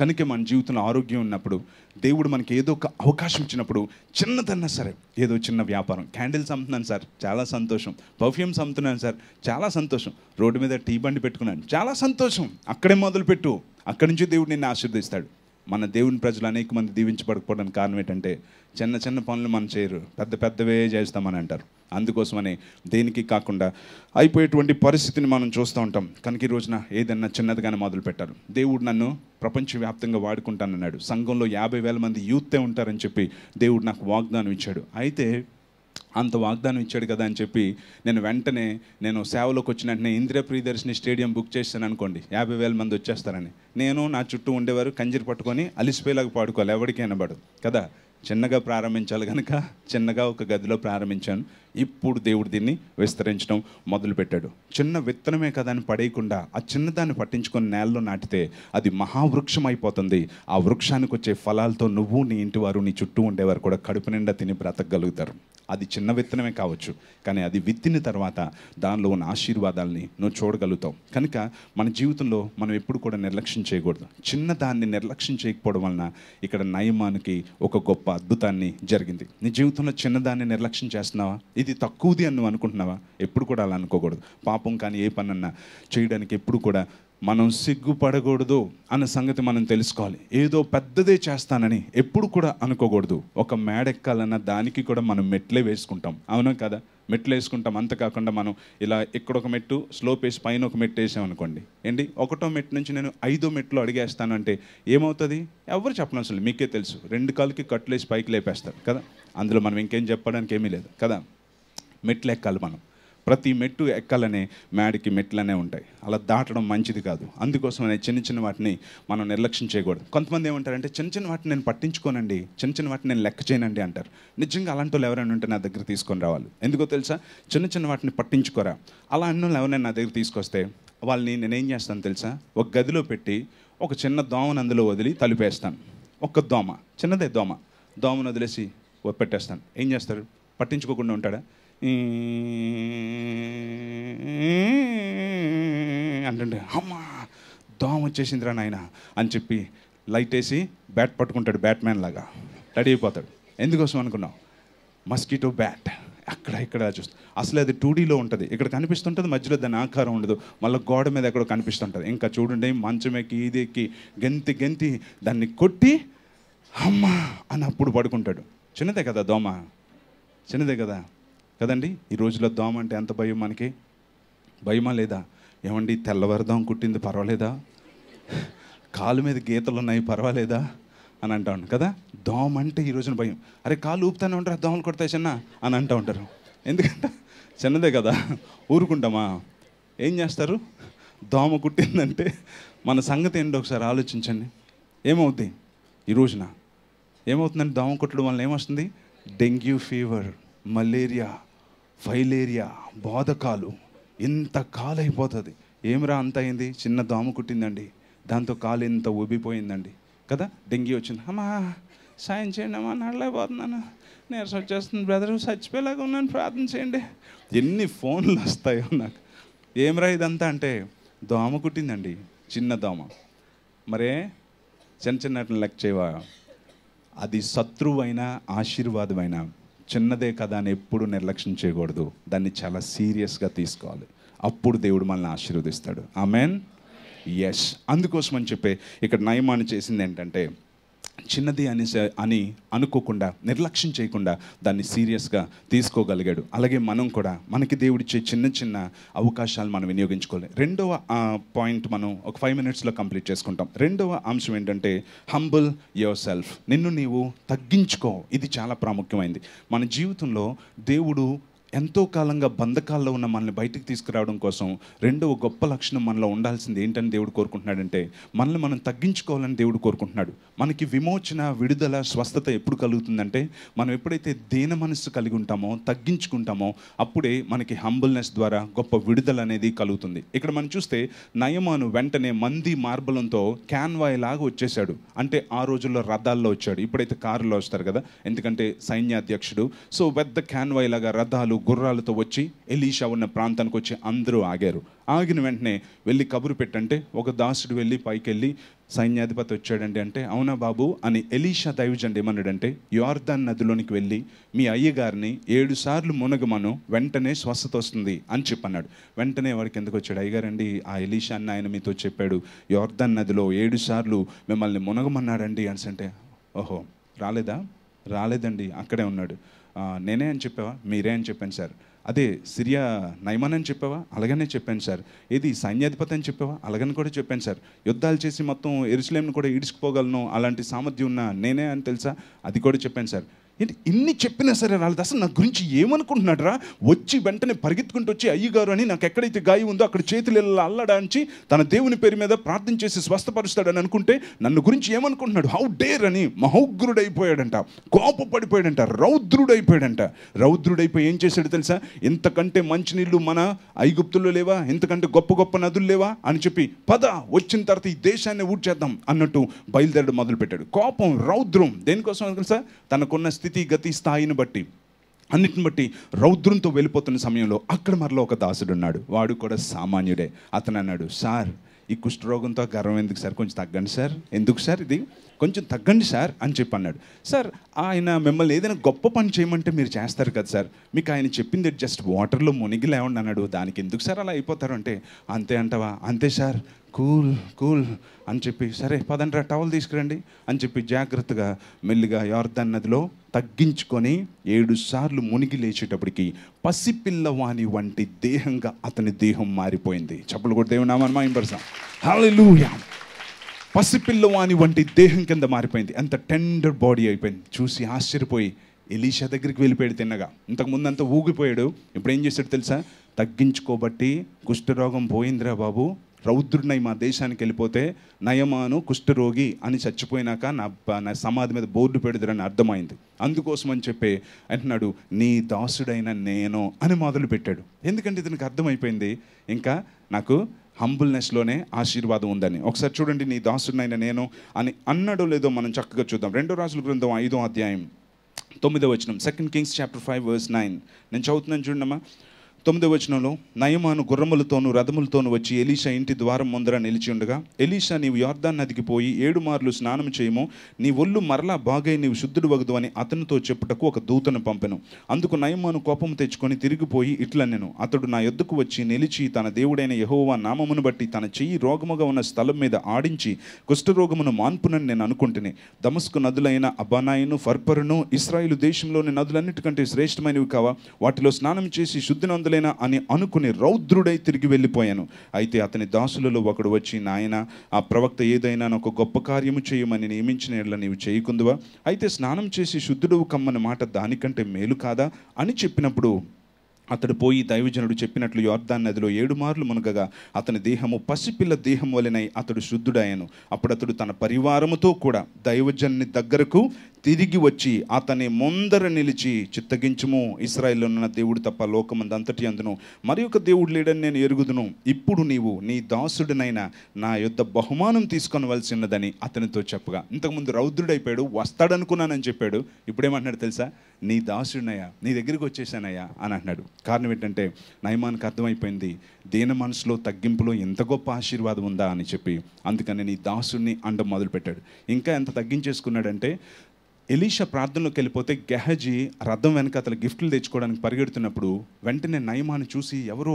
కనుక మన జీవితంలో ఆరోగ్యం ఉన్నప్పుడు దేవుడు మనకి ఏదో ఒక అవకాశం ఇచ్చినప్పుడు చిన్నదన్నా సరే ఏదో చిన్న వ్యాపారం క్యాండిల్స్ అమ్ముతున్నాను సార్ చాలా సంతోషం పర్ఫ్యూమ్స్ అమ్ముతున్నాను సార్ చాలా సంతోషం రోడ్డు మీద టీ బండి పెట్టుకున్నాను చాలా సంతోషం అక్కడే మొదలుపెట్టు అక్కడి నుంచి దేవుడు నిన్ను ఆశీర్దిస్తాడు మన దేవుని ప్రజలు అనేక మంది దీవించబడకపోవడానికి కారణం ఏంటంటే చిన్న చిన్న పనులు మనం చేయరు పెద్ద పెద్దవే చేస్తామని అంటారు అందుకోసమని దేనికి కాకుండా అయిపోయేటువంటి పరిస్థితిని మనం చూస్తూ ఉంటాం కనుక ఈ రోజున ఏదన్నా చిన్నదిగానే మొదలు పెట్టారు దేవుడు నన్ను ప్రపంచవ్యాప్తంగా వాడుకుంటానన్నాడు సంఘంలో యాభై వేల మంది యూత్తే ఉంటారని చెప్పి దేవుడు నాకు వాగ్దానం ఇచ్చాడు అయితే అంత వాగ్దానం ఇచ్చాడు కదా అని చెప్పి నేను వెంటనే నేను సేవలోకి వచ్చిన వెంటనే ఇందిరా ప్రియదర్శిని స్టేడియం బుక్ చేశాను అనుకోండి యాభై వేల మంది వచ్చేస్తారని నేను నా చుట్టూ ఉండేవారు కంజీరు పట్టుకొని అలిసిపోయేలాగా పాడుకోవాలి ఎవరికైనా పడు కదా చిన్నగా ప్రారంభించాలి కనుక చిన్నగా ఒక గదిలో ప్రారంభించాను ఇప్పుడు దేవుడు దీన్ని విస్తరించడం మొదలుపెట్టాడు చిన్న విత్తనమే కదా అని పడేయకుండా ఆ చిన్నదాన్ని పట్టించుకొని నేలలో నాటితే అది మహావృక్షం అయిపోతుంది ఆ వృక్షానికి వచ్చే ఫలాలతో నువ్వు నీ ఇంటి వారు నీ చుట్టూ ఉండేవారు కూడా కడుపు నిండా తిని బ్రతకగలుగుతారు అది చిన్న విత్తనమే కావచ్చు కానీ అది విత్తిన తర్వాత దానిలో ఉన్న ఆశీర్వాదాలని నువ్వు చూడగలుగుతావు కనుక మన జీవితంలో మనం ఎప్పుడు కూడా నిర్లక్ష్యం చేయకూడదు చిన్న దాన్ని నిర్లక్ష్యం చేయకపోవడం వలన ఇక్కడ నయమానికి ఒక గొప్ప అద్భుతాన్ని జరిగింది నీ జీవితంలో చిన్నదాన్ని నిర్లక్ష్యం చేస్తున్నావా ఇది తక్కువది అని నువ్వు అనుకుంటున్నావా ఎప్పుడు కూడా అలా అనుకోకూడదు పాపం కానీ ఏ పనన్నా చేయడానికి ఎప్పుడు కూడా మనం సిగ్గుపడకూడదు అన్న సంగతి మనం తెలుసుకోవాలి ఏదో పెద్దదే చేస్తానని ఎప్పుడు కూడా అనుకోకూడదు ఒక మేడెక్కాలన్న దానికి కూడా మనం మెట్లే వేసుకుంటాం అవునా కదా మెట్లు వేసుకుంటాం అంత కాకుండా మనం ఇలా ఇక్కడ ఒక మెట్టు స్లోప్ వేసి పైన ఒక మెట్టు వేసామనుకోండి ఏంటి ఒకటో మెట్టు నుంచి నేను ఐదో మెట్లు అడిగేస్తాను అంటే ఏమవుతుంది ఎవరు చెప్పను అసలు మీకే తెలుసు రెండు కాలుకి కట్లు వేసి పైకి లేపేస్తారు కదా అందులో మనం ఇంకేం చెప్పడానికి ఏమీ లేదు కదా మెట్లు ఎక్కాలి మనం ప్రతి మెట్టు ఎక్కాలనే మేడకి మెట్లనే ఉంటాయి అలా దాటడం మంచిది కాదు అందుకోసమనే చిన్న చిన్న వాటిని మనం నిర్లక్ష్యం చేయకూడదు కొంతమంది ఏమంటారంటే చిన్న చిన్న వాటిని నేను పట్టించుకోనండి చిన్న చిన్న వాటిని నేను లెక్క చేయనండి అంటారు నిజంగా అలాంటి వాళ్ళు ఎవరైనా ఉంటే నా దగ్గర తీసుకొని రావాలి ఎందుకో తెలుసా చిన్న చిన్న వాటిని పట్టించుకోరా అలా అన్న ఎవరైనా నా దగ్గర తీసుకొస్తే వాళ్ళని నేనేం చేస్తాను తెలుసా ఒక గదిలో పెట్టి ఒక చిన్న దోమను అందులో వదిలి తలుపేస్తాను ఒక్క దోమ చిన్నదే దోమ దోమను వదిలేసి పెట్టేస్తాను ఏం చేస్తారు పట్టించుకోకుండా ఉంటాడా అంటుంటే అమ్మా దోమ వచ్చేసిందిరా నాయన అని చెప్పి లైట్ వేసి బ్యాట్ పట్టుకుంటాడు బ్యాట్మ్యాన్ లాగా రెడీ అయిపోతాడు ఎందుకోసం అనుకున్నావు మస్కిటో బ్యాట్ అక్కడ ఇక్కడ చూస్తాం అసలు అది టూడీలో ఉంటుంది ఇక్కడ కనిపిస్తుంటుంది మధ్యలో దాని ఆకారం ఉండదు మళ్ళీ గోడ మీద ఎక్కడో కనిపిస్తుంటుంది ఇంకా చూడండి మంచం ఎక్కి ఇది ఎక్కి గెంతి గెంతి దాన్ని కొట్టి అమ్మా అని అప్పుడు పడుకుంటాడు చిన్నదే కదా దోమ చిన్నదే కదా కదండి ఈ రోజుల్లో దోమ అంటే ఎంత భయం మనకి భయమా లేదా ఏమండి తెల్లవారుదాం కుట్టింది పర్వాలేదా కాలు మీద గీతలు ఉన్నాయి పర్వాలేదా అని అంటా ఉంటాం కదా దోమ అంటే ఈ రోజున భయం అరే కాలు ఊపుతానే ఉంటారు దోమలు కొడతాయి చిన్న అని అంటూ ఉంటారు ఎందుకంటే చిన్నదే కదా ఊరుకుంటామా ఏం చేస్తారు దోమ కుట్టిందంటే మన సంగతి ఏంటో ఒకసారి ఆలోచించండి ఏమవుద్ది ఈ రోజున ఏమవుతుందంటే దోమ కుట్టడం వల్ల ఏమొస్తుంది డెంగ్యూ ఫీవర్ మలేరియా ఫైలేరియా బోధకాలు ఇంత కాలు అయిపోతుంది ఏమిరా అంత అయింది చిన్న దోమ కుట్టిందండి దాంతో కాలు ఇంత ఊబిపోయిందండి కదా డెంగ్యూ వచ్చింది అమ్మా సాయం చేయండి అమ్మా నడలేకపోతున్నాను నీరసం వచ్చేస్తుంది బ్రదర్ చచ్చిపోయేలాగా ఉన్నాను ప్రార్థన చేయండి ఎన్ని ఫోన్లు వస్తాయో నాకు ఏమిరా ఇదంతా అంటే దోమ కుట్టిందండి చిన్న దోమ మరే చిన్న చిన్న లెక్క చేయవా అది శత్రువైనా ఆశీర్వాదమైనా చిన్నదే కదా అని ఎప్పుడు నిర్లక్ష్యం చేయకూడదు దాన్ని చాలా సీరియస్గా తీసుకోవాలి అప్పుడు దేవుడు మనల్ని ఆశీర్వదిస్తాడు ఆమెన్ ఎస్ అందుకోసం అని చెప్పి ఇక్కడ నయమాని చేసింది ఏంటంటే చిన్నది అని అని అనుకోకుండా నిర్లక్ష్యం చేయకుండా దాన్ని సీరియస్గా తీసుకోగలిగాడు అలాగే మనం కూడా మనకి దేవుడిచ్చే చిన్న చిన్న అవకాశాలు మనం వినియోగించుకోవాలి రెండవ పాయింట్ మనం ఒక ఫైవ్ మినిట్స్లో కంప్లీట్ చేసుకుంటాం రెండవ అంశం ఏంటంటే హంబుల్ యువర్ సెల్ఫ్ నిన్ను నీవు తగ్గించుకో ఇది చాలా ప్రాముఖ్యమైంది మన జీవితంలో దేవుడు ఎంతో కాలంగా బంధకాల్లో ఉన్న మనల్ని బయటకు తీసుకురావడం కోసం రెండవ గొప్ప లక్షణం మనలో ఉండాల్సింది ఏంటని దేవుడు కోరుకుంటున్నాడంటే మనల్ని మనం తగ్గించుకోవాలని దేవుడు కోరుకుంటున్నాడు మనకి విమోచన విడుదల స్వస్థత ఎప్పుడు కలుగుతుందంటే మనం ఎప్పుడైతే దేన మనస్సు కలిగి ఉంటామో తగ్గించుకుంటామో అప్పుడే మనకి హంబుల్నెస్ ద్వారా గొప్ప విడుదల అనేది కలుగుతుంది ఇక్కడ మనం చూస్తే నయమాను వెంటనే మంది మార్బలంతో క్యాన్వాయ్ లాగా వచ్చేసాడు అంటే ఆ రోజుల్లో రథాల్లో వచ్చాడు ఇప్పుడైతే కారులో వస్తారు కదా ఎందుకంటే సైన్యాధ్యక్షుడు సో పెద్ద క్యాన్వాయ్ లాగా రథాలు గుర్రాలతో వచ్చి ఎలీషా ఉన్న ప్రాంతానికి వచ్చి అందరూ ఆగారు ఆగిన వెంటనే వెళ్ళి కబురు పెట్టంటే ఒక దాసుడు వెళ్ళి పైకి వెళ్ళి సైన్యాధిపతి వచ్చాడండి అంటే అవునా బాబు అని ఎలీషా దైవజండి ఏమన్నాడంటే యువార్దాన్ నదిలోనికి వెళ్ళి మీ అయ్యగారిని ఏడు సార్లు మునగమను వెంటనే స్వస్థత వస్తుంది అని చెప్పన్నాడు వెంటనే వాడికి ఎందుకు వచ్చాడు అయ్యగారండి ఆ ఎలీషా అన్న ఆయన మీతో చెప్పాడు యువార్దాన్ నదిలో ఏడు సార్లు మిమ్మల్ని మునగమన్నాడండి అని అంటే ఓహో రాలేదా రాలేదండి అక్కడే ఉన్నాడు నేనే అని చెప్పావా మీరే అని చెప్పాను సార్ అదే సిరియా నయమాన్ అని చెప్పావా అలాగనే చెప్పాను సార్ ఏది సైన్యాధిపతి అని చెప్పావా అలాగని కూడా చెప్పాను సార్ యుద్ధాలు చేసి మొత్తం ఎరుసలేంను కూడా ఈడ్చుకుపోగలను అలాంటి సామర్థ్యం ఉన్న నేనే అని తెలుసా అది కూడా చెప్పాను సార్ ఏంటి ఇన్ని చెప్పినా సరే రాలేదు అసలు నా గురించి ఏమనుకుంటున్నాడు రా వచ్చి వెంటనే పరిగెత్తుకుంటూ వచ్చి అయ్యగారు అని నాకు ఎక్కడైతే గాయం ఉందో అక్కడ చేతులు అల్లడానికి తన దేవుని పేరు మీద ప్రార్థన చేసి స్వస్థపరుస్తాడని అనుకుంటే నన్ను గురించి ఏమనుకుంటున్నాడు హౌ డేర్ అని మహోగ్రుడైపోయాడంట కోపపడిపోయాడంట రౌద్రుడైపోయాడంట రౌద్రుడైపోయి ఏం చేశాడు తెలుసా ఇంతకంటే మంచినీళ్ళు మన ఐగుప్తుల్లో లేవా ఇంతకంటే గొప్ప గొప్ప నదులు లేవా అని చెప్పి పద వచ్చిన తర్వాత ఈ దేశాన్ని ఊడ్చేద్దాం అన్నట్టు బయలుదేరడం మొదలుపెట్టాడు కోపం రౌద్రం దేనికోసం తెలుసా తనకున్న స్థితి గతి స్థాయిని బట్టి అన్నిటిని బట్టి రౌద్రంతో వెళ్ళిపోతున్న సమయంలో అక్కడ మరలో ఒక దాసుడు ఉన్నాడు వాడు కూడా సామాన్యుడే అతను అన్నాడు సార్ ఈ కుష్ఠరోగంతో గర్వం ఎందుకు సార్ కొంచెం తగ్గండి సార్ ఎందుకు సార్ ఇది కొంచెం తగ్గండి సార్ అని చెప్పి అన్నాడు సార్ ఆయన మిమ్మల్ని ఏదైనా గొప్ప పని చేయమంటే మీరు చేస్తారు కదా సార్ మీకు ఆయన చెప్పింది జస్ట్ వాటర్లో మునిగి లేవండి అన్నాడు దానికి ఎందుకు సార్ అలా అయిపోతారు అంటే అంతే అంటావా అంతే సార్ కూల్ కూల్ అని చెప్పి సరే పదండ్రా టవల్ తీసుకురండి అని చెప్పి జాగ్రత్తగా మెల్లిగా యార్దన్ నదిలో తగ్గించుకొని ఏడు సార్లు మునిగి లేచేటప్పటికి పసిపిల్లవాణి వంటి దేహంగా అతని దేహం మారిపోయింది చెప్పలు కూడా దేవునామని మా ఇంపర్సాం హలో పసిపిల్లవాని వంటి దేహం కింద మారిపోయింది అంత టెండర్ బాడీ అయిపోయింది చూసి ఆశ్చర్యపోయి ఎలీషా దగ్గరికి వెళ్ళిపోయాడు తిన్నగా ఇంతకుముందు అంతా ఊగిపోయాడు ఇప్పుడు ఏం చేశాడు తెలుసా తగ్గించుకోబట్టి కుష్ఠరోగం పోయిందిరా బాబు రౌద్రుడినై మా దేశానికి వెళ్ళిపోతే నయమాను కుష్ఠరోగి అని చచ్చిపోయినాక నా నా సమాధి మీద బోర్డు పెడుదురని అర్థమైంది అందుకోసం అని చెప్పి అంటున్నాడు నీ దాసుడైన నేను అని మొదలు పెట్టాడు ఎందుకంటే ఇతనికి అర్థమైపోయింది ఇంకా నాకు హంబుల్నెస్లోనే ఆశీర్వాదం ఉందని ఒకసారి చూడండి నీ దాసునైనా నేను అని అన్నాడో లేదో మనం చక్కగా చూద్దాం రెండో రాజుల గ్రంథం ఐదో అధ్యాయం తొమ్మిదో వచనం second Kings chapter five verse nine నేను చదువుతున్నాను చూడమ్మా తొమ్మిది వచనంలో నయమాను గుర్రములతోనూ రథములతోనూ వచ్చి ఎలీషా ఇంటి ద్వారం ముందర నిలిచి ఉండగా ఎలీషా నీవు యార్దాన్ నదికి పోయి ఏడు మార్లు స్నానం చేయము నీ ఒళ్ళు మరలా బాగై నీవు శుద్ధుడు వగదు అని అతనితో చెప్పుటకు ఒక దూతను పంపెను అందుకు నయమాను కోపం తెచ్చుకొని తిరిగిపోయి ఇట్ల నేను అతడు నా ఎద్దుకు వచ్చి నిలిచి తన దేవుడైన యహోవా నామమును బట్టి తన చెయ్యి రోగముగా ఉన్న స్థలం మీద ఆడించి కుష్ఠరోగమును మాన్పునని నేను అనుకుంటుని దమస్కు నదులైన అబానాయిను ఫర్పరును ఇస్రాయిల్ దేశంలోని నదులన్నిటికంటే శ్రేష్టమైనవి కావా వాటిలో స్నానం చేసి శుద్ధినందులు చేయగలనా అని అనుకుని రౌద్రుడై తిరిగి వెళ్ళిపోయాను అయితే అతని దాసులలో ఒకడు వచ్చి నాయన ఆ ప్రవక్త ఏదైనా ఒక గొప్ప కార్యము చేయమని నియమించిన ఎడల నీవు చేయకుందువా అయితే స్నానం చేసి శుద్ధుడు కమ్మని మాట దానికంటే మేలు కాదా అని చెప్పినప్పుడు అతడు పోయి దైవజనుడు చెప్పినట్లు యోర్దాన్ నదిలో ఏడు మార్లు మునగగా అతని దేహము పసిపిల్ల దేహం వలనై అతడు శుద్ధుడాయను అప్పుడు అతడు తన పరివారముతో కూడా దైవజన్ని దగ్గరకు తిరిగి వచ్చి అతని ముందర నిలిచి చిత్తగించము ఇస్రాయిల్లో ఉన్న దేవుడు తప్ప లోకమందంతటి అందును మరి ఒక దేవుడు లేడని నేను ఎరుగుదును ఇప్పుడు నీవు నీ దాసుడినైనా నా యొద్ద బహుమానం తీసుకొనవలసినదని అతనితో చెప్పగా ఇంతకుముందు రౌద్రుడైపోయాడు వస్తాడనుకున్నానని చెప్పాడు ఇప్పుడేమంటున్నాడు తెలుసా నీ దాసుడినయ్యా నీ దగ్గరికి వచ్చేసానయ్యా అని అంటున్నాడు కారణం ఏంటంటే నయమానికి అర్థమైపోయింది దీన మనసులో తగ్గింపులో ఎంత గొప్ప ఆశీర్వాదం ఉందా అని చెప్పి అందుకని నీ దాసుడిని అండం మొదలుపెట్టాడు ఇంకా ఎంత తగ్గించేసుకున్నాడంటే ఎలీషా ప్రార్థనలోకి వెళ్ళిపోతే గెహజీ రథం వెనక అతను గిఫ్ట్లు తెచ్చుకోవడానికి పరిగెడుతున్నప్పుడు వెంటనే నయమాను చూసి ఎవరో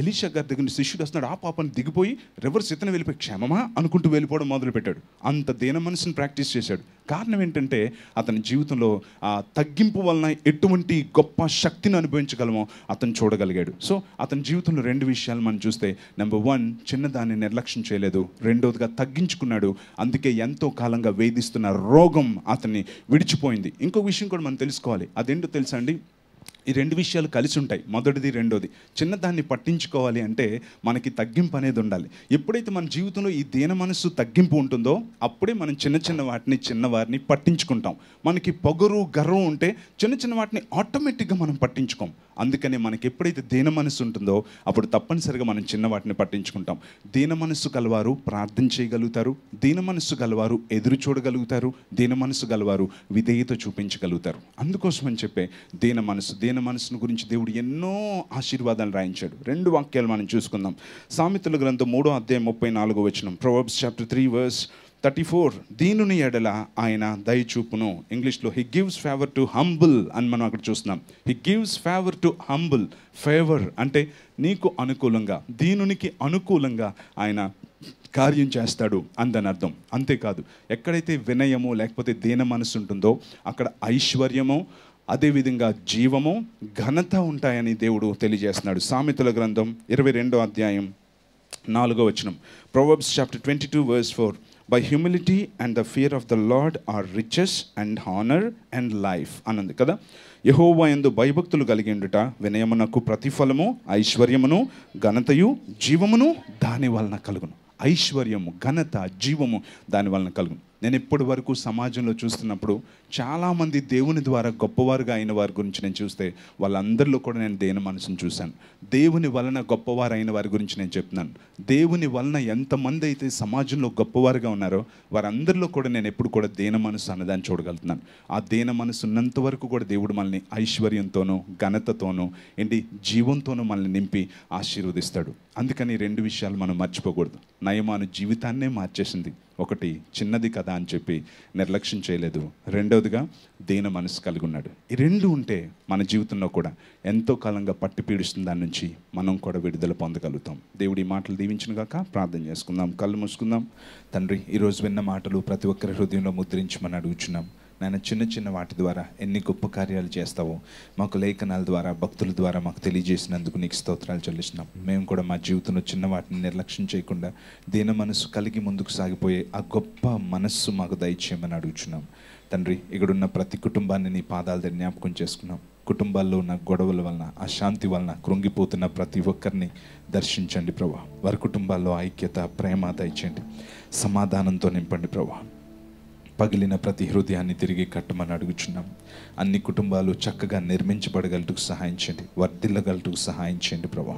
ఎలీష గారి దగ్గర శిష్యుడు వస్తున్నాడు ఆ పాపను దిగిపోయి రివర్స్ ఇతను వెళ్ళిపోయి క్షేమమా అనుకుంటూ వెళ్ళిపోవడం మొదలుపెట్టాడు అంత దీన మనసుని ప్రాక్టీస్ చేశాడు కారణం ఏంటంటే అతని జీవితంలో ఆ తగ్గింపు వలన ఎటువంటి గొప్ప శక్తిని అనుభవించగలమో అతను చూడగలిగాడు సో అతని జీవితంలో రెండు విషయాలు మనం చూస్తే నెంబర్ వన్ చిన్నదాన్ని నిర్లక్ష్యం చేయలేదు రెండోదిగా తగ్గించుకున్నాడు అందుకే ఎంతో కాలంగా వేధిస్తున్న రోగం అతన్ని విడిచిపోయింది ఇంకో విషయం కూడా మనం తెలుసుకోవాలి అదేంటో తెలుసా అండి ఈ రెండు విషయాలు కలిసి ఉంటాయి మొదటిది రెండోది చిన్నదాన్ని పట్టించుకోవాలి అంటే మనకి తగ్గింపు అనేది ఉండాలి ఎప్పుడైతే మన జీవితంలో ఈ దీన మనస్సు తగ్గింపు ఉంటుందో అప్పుడే మనం చిన్న చిన్న వాటిని చిన్నవారిని పట్టించుకుంటాం మనకి పొగరు గర్వం ఉంటే చిన్న చిన్న వాటిని ఆటోమేటిక్గా మనం పట్టించుకోం అందుకనే మనకి ఎప్పుడైతే దీన మనసు ఉంటుందో అప్పుడు తప్పనిసరిగా మనం చిన్న వాటిని పట్టించుకుంటాం దీన మనస్సు గలవారు ప్రార్థన చేయగలుగుతారు దీన మనస్సు గలవారు ఎదురు చూడగలుగుతారు దీన మనస్సు గలవారు విధేయత చూపించగలుగుతారు అందుకోసం అని చెప్పే దీన మనసు దీన బలమైన మనసును గురించి దేవుడు ఎన్నో ఆశీర్వాదాలు రాయించాడు రెండు వాక్యాలు మనం చూసుకుందాం సామెతల గ్రంథం మూడో అధ్యాయం ముప్పై నాలుగో వచనం Proverbs chapter three verse thirty four దీనిని ఎడల ఆయన దయచూపును ఇంగ్లీష్లో he gives favour to humble అని మనం అక్కడ చూస్తున్నాం he gives favour to humble favour అంటే నీకు అనుకూలంగా దీనునికి అనుకూలంగా ఆయన కార్యం చేస్తాడు అందని అర్థం అంతేకాదు ఎక్కడైతే వినయమో లేకపోతే దీన మనసు ఉంటుందో అక్కడ ఐశ్వర్యమో అదేవిధంగా జీవము ఘనత ఉంటాయని దేవుడు తెలియజేస్తున్నాడు సామెతల గ్రంథం ఇరవై రెండో అధ్యాయం నాలుగో వచనం Proverbs chapter twenty two verse four by humility and the fear of the Lord are riches and honour and life అన్నది కదా యహోవా ఎందు భయభక్తులు కలిగి ఉండుట వినయమునకు ప్రతిఫలము ఐశ్వర్యమును ఘనతయు జీవమును దాని వలన కలుగును ఐశ్వర్యము ఘనత జీవము దాని వలన కలుగును నేను ఇప్పటి వరకు సమాజంలో చూస్తున్నప్పుడు చాలామంది దేవుని ద్వారా గొప్పవారుగా అయిన వారి గురించి నేను చూస్తే వాళ్ళందరిలో కూడా నేను దేని మనసును చూశాను దేవుని వలన గొప్పవారు అయిన వారి గురించి నేను చెప్తున్నాను దేవుని వలన ఎంతమంది అయితే సమాజంలో గొప్పవారుగా ఉన్నారో వారందరిలో కూడా నేను ఎప్పుడు కూడా దేన మనసు అన్నదాన్ని చూడగలుగుతున్నాను ఆ దేన మనసు ఉన్నంత వరకు కూడా దేవుడు మనల్ని ఐశ్వర్యంతోనూ ఘనతతోనూ ఏంటి జీవంతోనూ మనల్ని నింపి ఆశీర్వదిస్తాడు అందుకని రెండు విషయాలు మనం మర్చిపోకూడదు నయమాను జీవితాన్నే మార్చేసింది ఒకటి చిన్నది కదా అని చెప్పి నిర్లక్ష్యం చేయలేదు రెండవదిగా దీన మనసు కలిగి ఉన్నాడు ఈ రెండు ఉంటే మన జీవితంలో కూడా ఎంతో కాలంగా పట్టి పీడిస్తున్న దాని నుంచి మనం కూడా విడుదల పొందగలుగుతాం దేవుడి మాటలు దీవించిన గాక ప్రార్థన చేసుకుందాం కళ్ళు మూసుకుందాం తండ్రి ఈరోజు విన్న మాటలు ప్రతి ఒక్కరి హృదయంలో ముద్రించమని అడుగుచున్నాం నాయన చిన్న చిన్న వాటి ద్వారా ఎన్ని గొప్ప కార్యాలు చేస్తావో మాకు లేఖనాల ద్వారా భక్తుల ద్వారా మాకు తెలియజేసినందుకు నీకు స్తోత్రాలు చెల్లిస్తున్నాం మేము కూడా మా జీవితంలో చిన్న వాటిని నిర్లక్ష్యం చేయకుండా దీన మనసు కలిగి ముందుకు సాగిపోయే ఆ గొప్ప మనస్సు మాకు దయచేయమని అడుగుచున్నాం తండ్రి ఇక్కడున్న ప్రతి కుటుంబాన్ని నీ పాదాల జ్ఞాపకం చేసుకున్నాం కుటుంబాల్లో ఉన్న గొడవల వలన అశాంతి వలన కృంగిపోతున్న ప్రతి ఒక్కరిని దర్శించండి ప్రభా వారి కుటుంబాల్లో ఐక్యత ప్రేమ దయచేయండి సమాధానంతో నింపండి ప్రభా పగిలిన ప్రతి హృదయాన్ని తిరిగి కట్టమని అడుగుచున్నాం అన్ని కుటుంబాలు చక్కగా నిర్మించబడగలటకు సహాయం చేయండి వర్ధిల్లగలటకు సహాయం చేయండి ప్రభా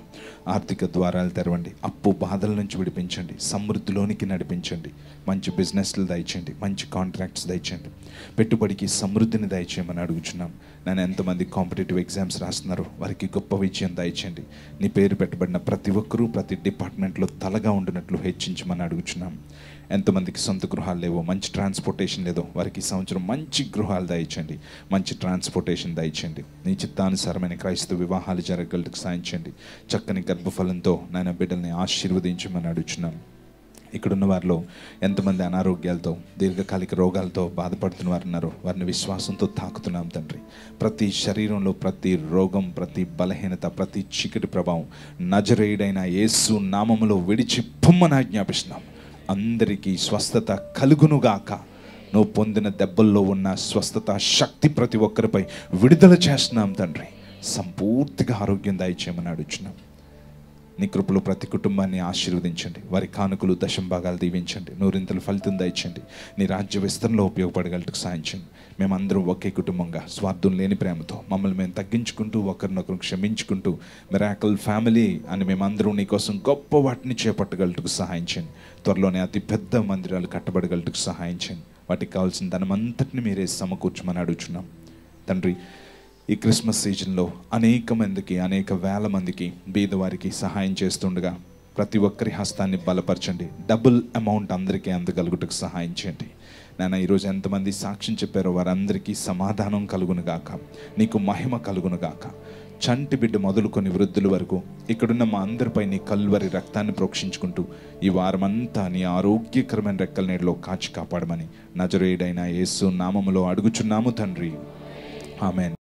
ఆర్థిక ద్వారాలు తెరవండి అప్పు బాధల నుంచి విడిపించండి సమృద్ధిలోనికి నడిపించండి మంచి బిజినెస్లు దయచేయండి మంచి కాంట్రాక్ట్స్ దయచేయండి పెట్టుబడికి సమృద్ధిని దయచేయమని అడుగుచున్నాం నేను ఎంతమంది కాంపిటేటివ్ ఎగ్జామ్స్ రాస్తున్నారో వారికి గొప్ప విజయం దయచేయండి నీ పేరు పెట్టబడిన ప్రతి ఒక్కరూ ప్రతి డిపార్ట్మెంట్లో తలగా ఉండినట్లు హెచ్చించమని అడుగుచున్నాం ఎంతమందికి సొంత గృహాలు లేవో మంచి ట్రాన్స్పోర్టేషన్ లేదో వారికి సంవత్సరం మంచి గృహాలు దయచండి మంచి ట్రాన్స్పోర్టేషన్ దయచండి నీ చిత్తానుసారమైన క్రైస్తవ వివాహాలు జరగలకు సాయించండి చక్కని గర్భఫలంతో నాయన బిడ్డల్ని ఆశీర్వదించమని అడుగుచున్నాను ఇక్కడున్న వారిలో ఎంతమంది అనారోగ్యాలతో దీర్ఘకాలిక రోగాలతో బాధపడుతున్న వారు ఉన్నారు వారిని విశ్వాసంతో తాకుతున్నాం తండ్రి ప్రతి శరీరంలో ప్రతి రోగం ప్రతి బలహీనత ప్రతి చీకటి ప్రభావం నజరేయుడైన యేసు నామములో విడిచి పొమ్మని జ్ఞాపిస్తున్నాం అందరికీ స్వస్థత కలుగునుగాక నువ్వు పొందిన దెబ్బల్లో ఉన్న స్వస్థత శక్తి ప్రతి ఒక్కరిపై విడుదల చేస్తున్నాం తండ్రి సంపూర్తిగా ఆరోగ్యం దాయిచేయమని అడుగుచున్నాం నీ కృపలు ప్రతి కుటుంబాన్ని ఆశీర్వదించండి వారి కానుకలు దశంభాగాలు దీవించండి నూరింతలు ఫలితం దాయించండి నీ రాజ్య విస్తరణలో ఉపయోగపడగలటకు సాయించండి మేమందరం ఒకే కుటుంబంగా స్వార్థం లేని ప్రేమతో మమ్మల్ని మేము తగ్గించుకుంటూ ఒకరినొకరు క్షమించుకుంటూ మిరాకల్ ఫ్యామిలీ అని మేమందరం నీకోసం గొప్ప వాటిని చేపట్టగలటకు సహాయించండి త్వరలోనే అతి పెద్ద మందిరాలు కట్టబడగలకు సహాయం చేయండి వాటికి కావాల్సిన ధనమంతటిని మీరే సమకూర్చమని అడుగుచున్నాం తండ్రి ఈ క్రిస్మస్ సీజన్లో అనేక మందికి అనేక వేల మందికి బీదవారికి సహాయం చేస్తుండగా ప్రతి ఒక్కరి హస్తాన్ని బలపరచండి డబుల్ అమౌంట్ అందరికీ అందగలుగుటకు సహాయం చేయండి నాన్న ఈరోజు ఎంతమంది సాక్ష్యం చెప్పారో వారందరికీ సమాధానం కలుగునుగాక నీకు మహిమ కలుగునుగాక చంటి బిడ్డ మొదలుకొని వృద్ధుల వరకు ఇక్కడున్న మా అందరిపై నీ కల్వరి రక్తాన్ని ప్రోక్షించుకుంటూ ఈ వారమంతా నీ ఆరోగ్యకరమైన రెక్కల నీడలో కాచి కాపాడమని నజరేడైన యేసు నామములో అడుగుచున్నాము తండ్రి ఆమెన్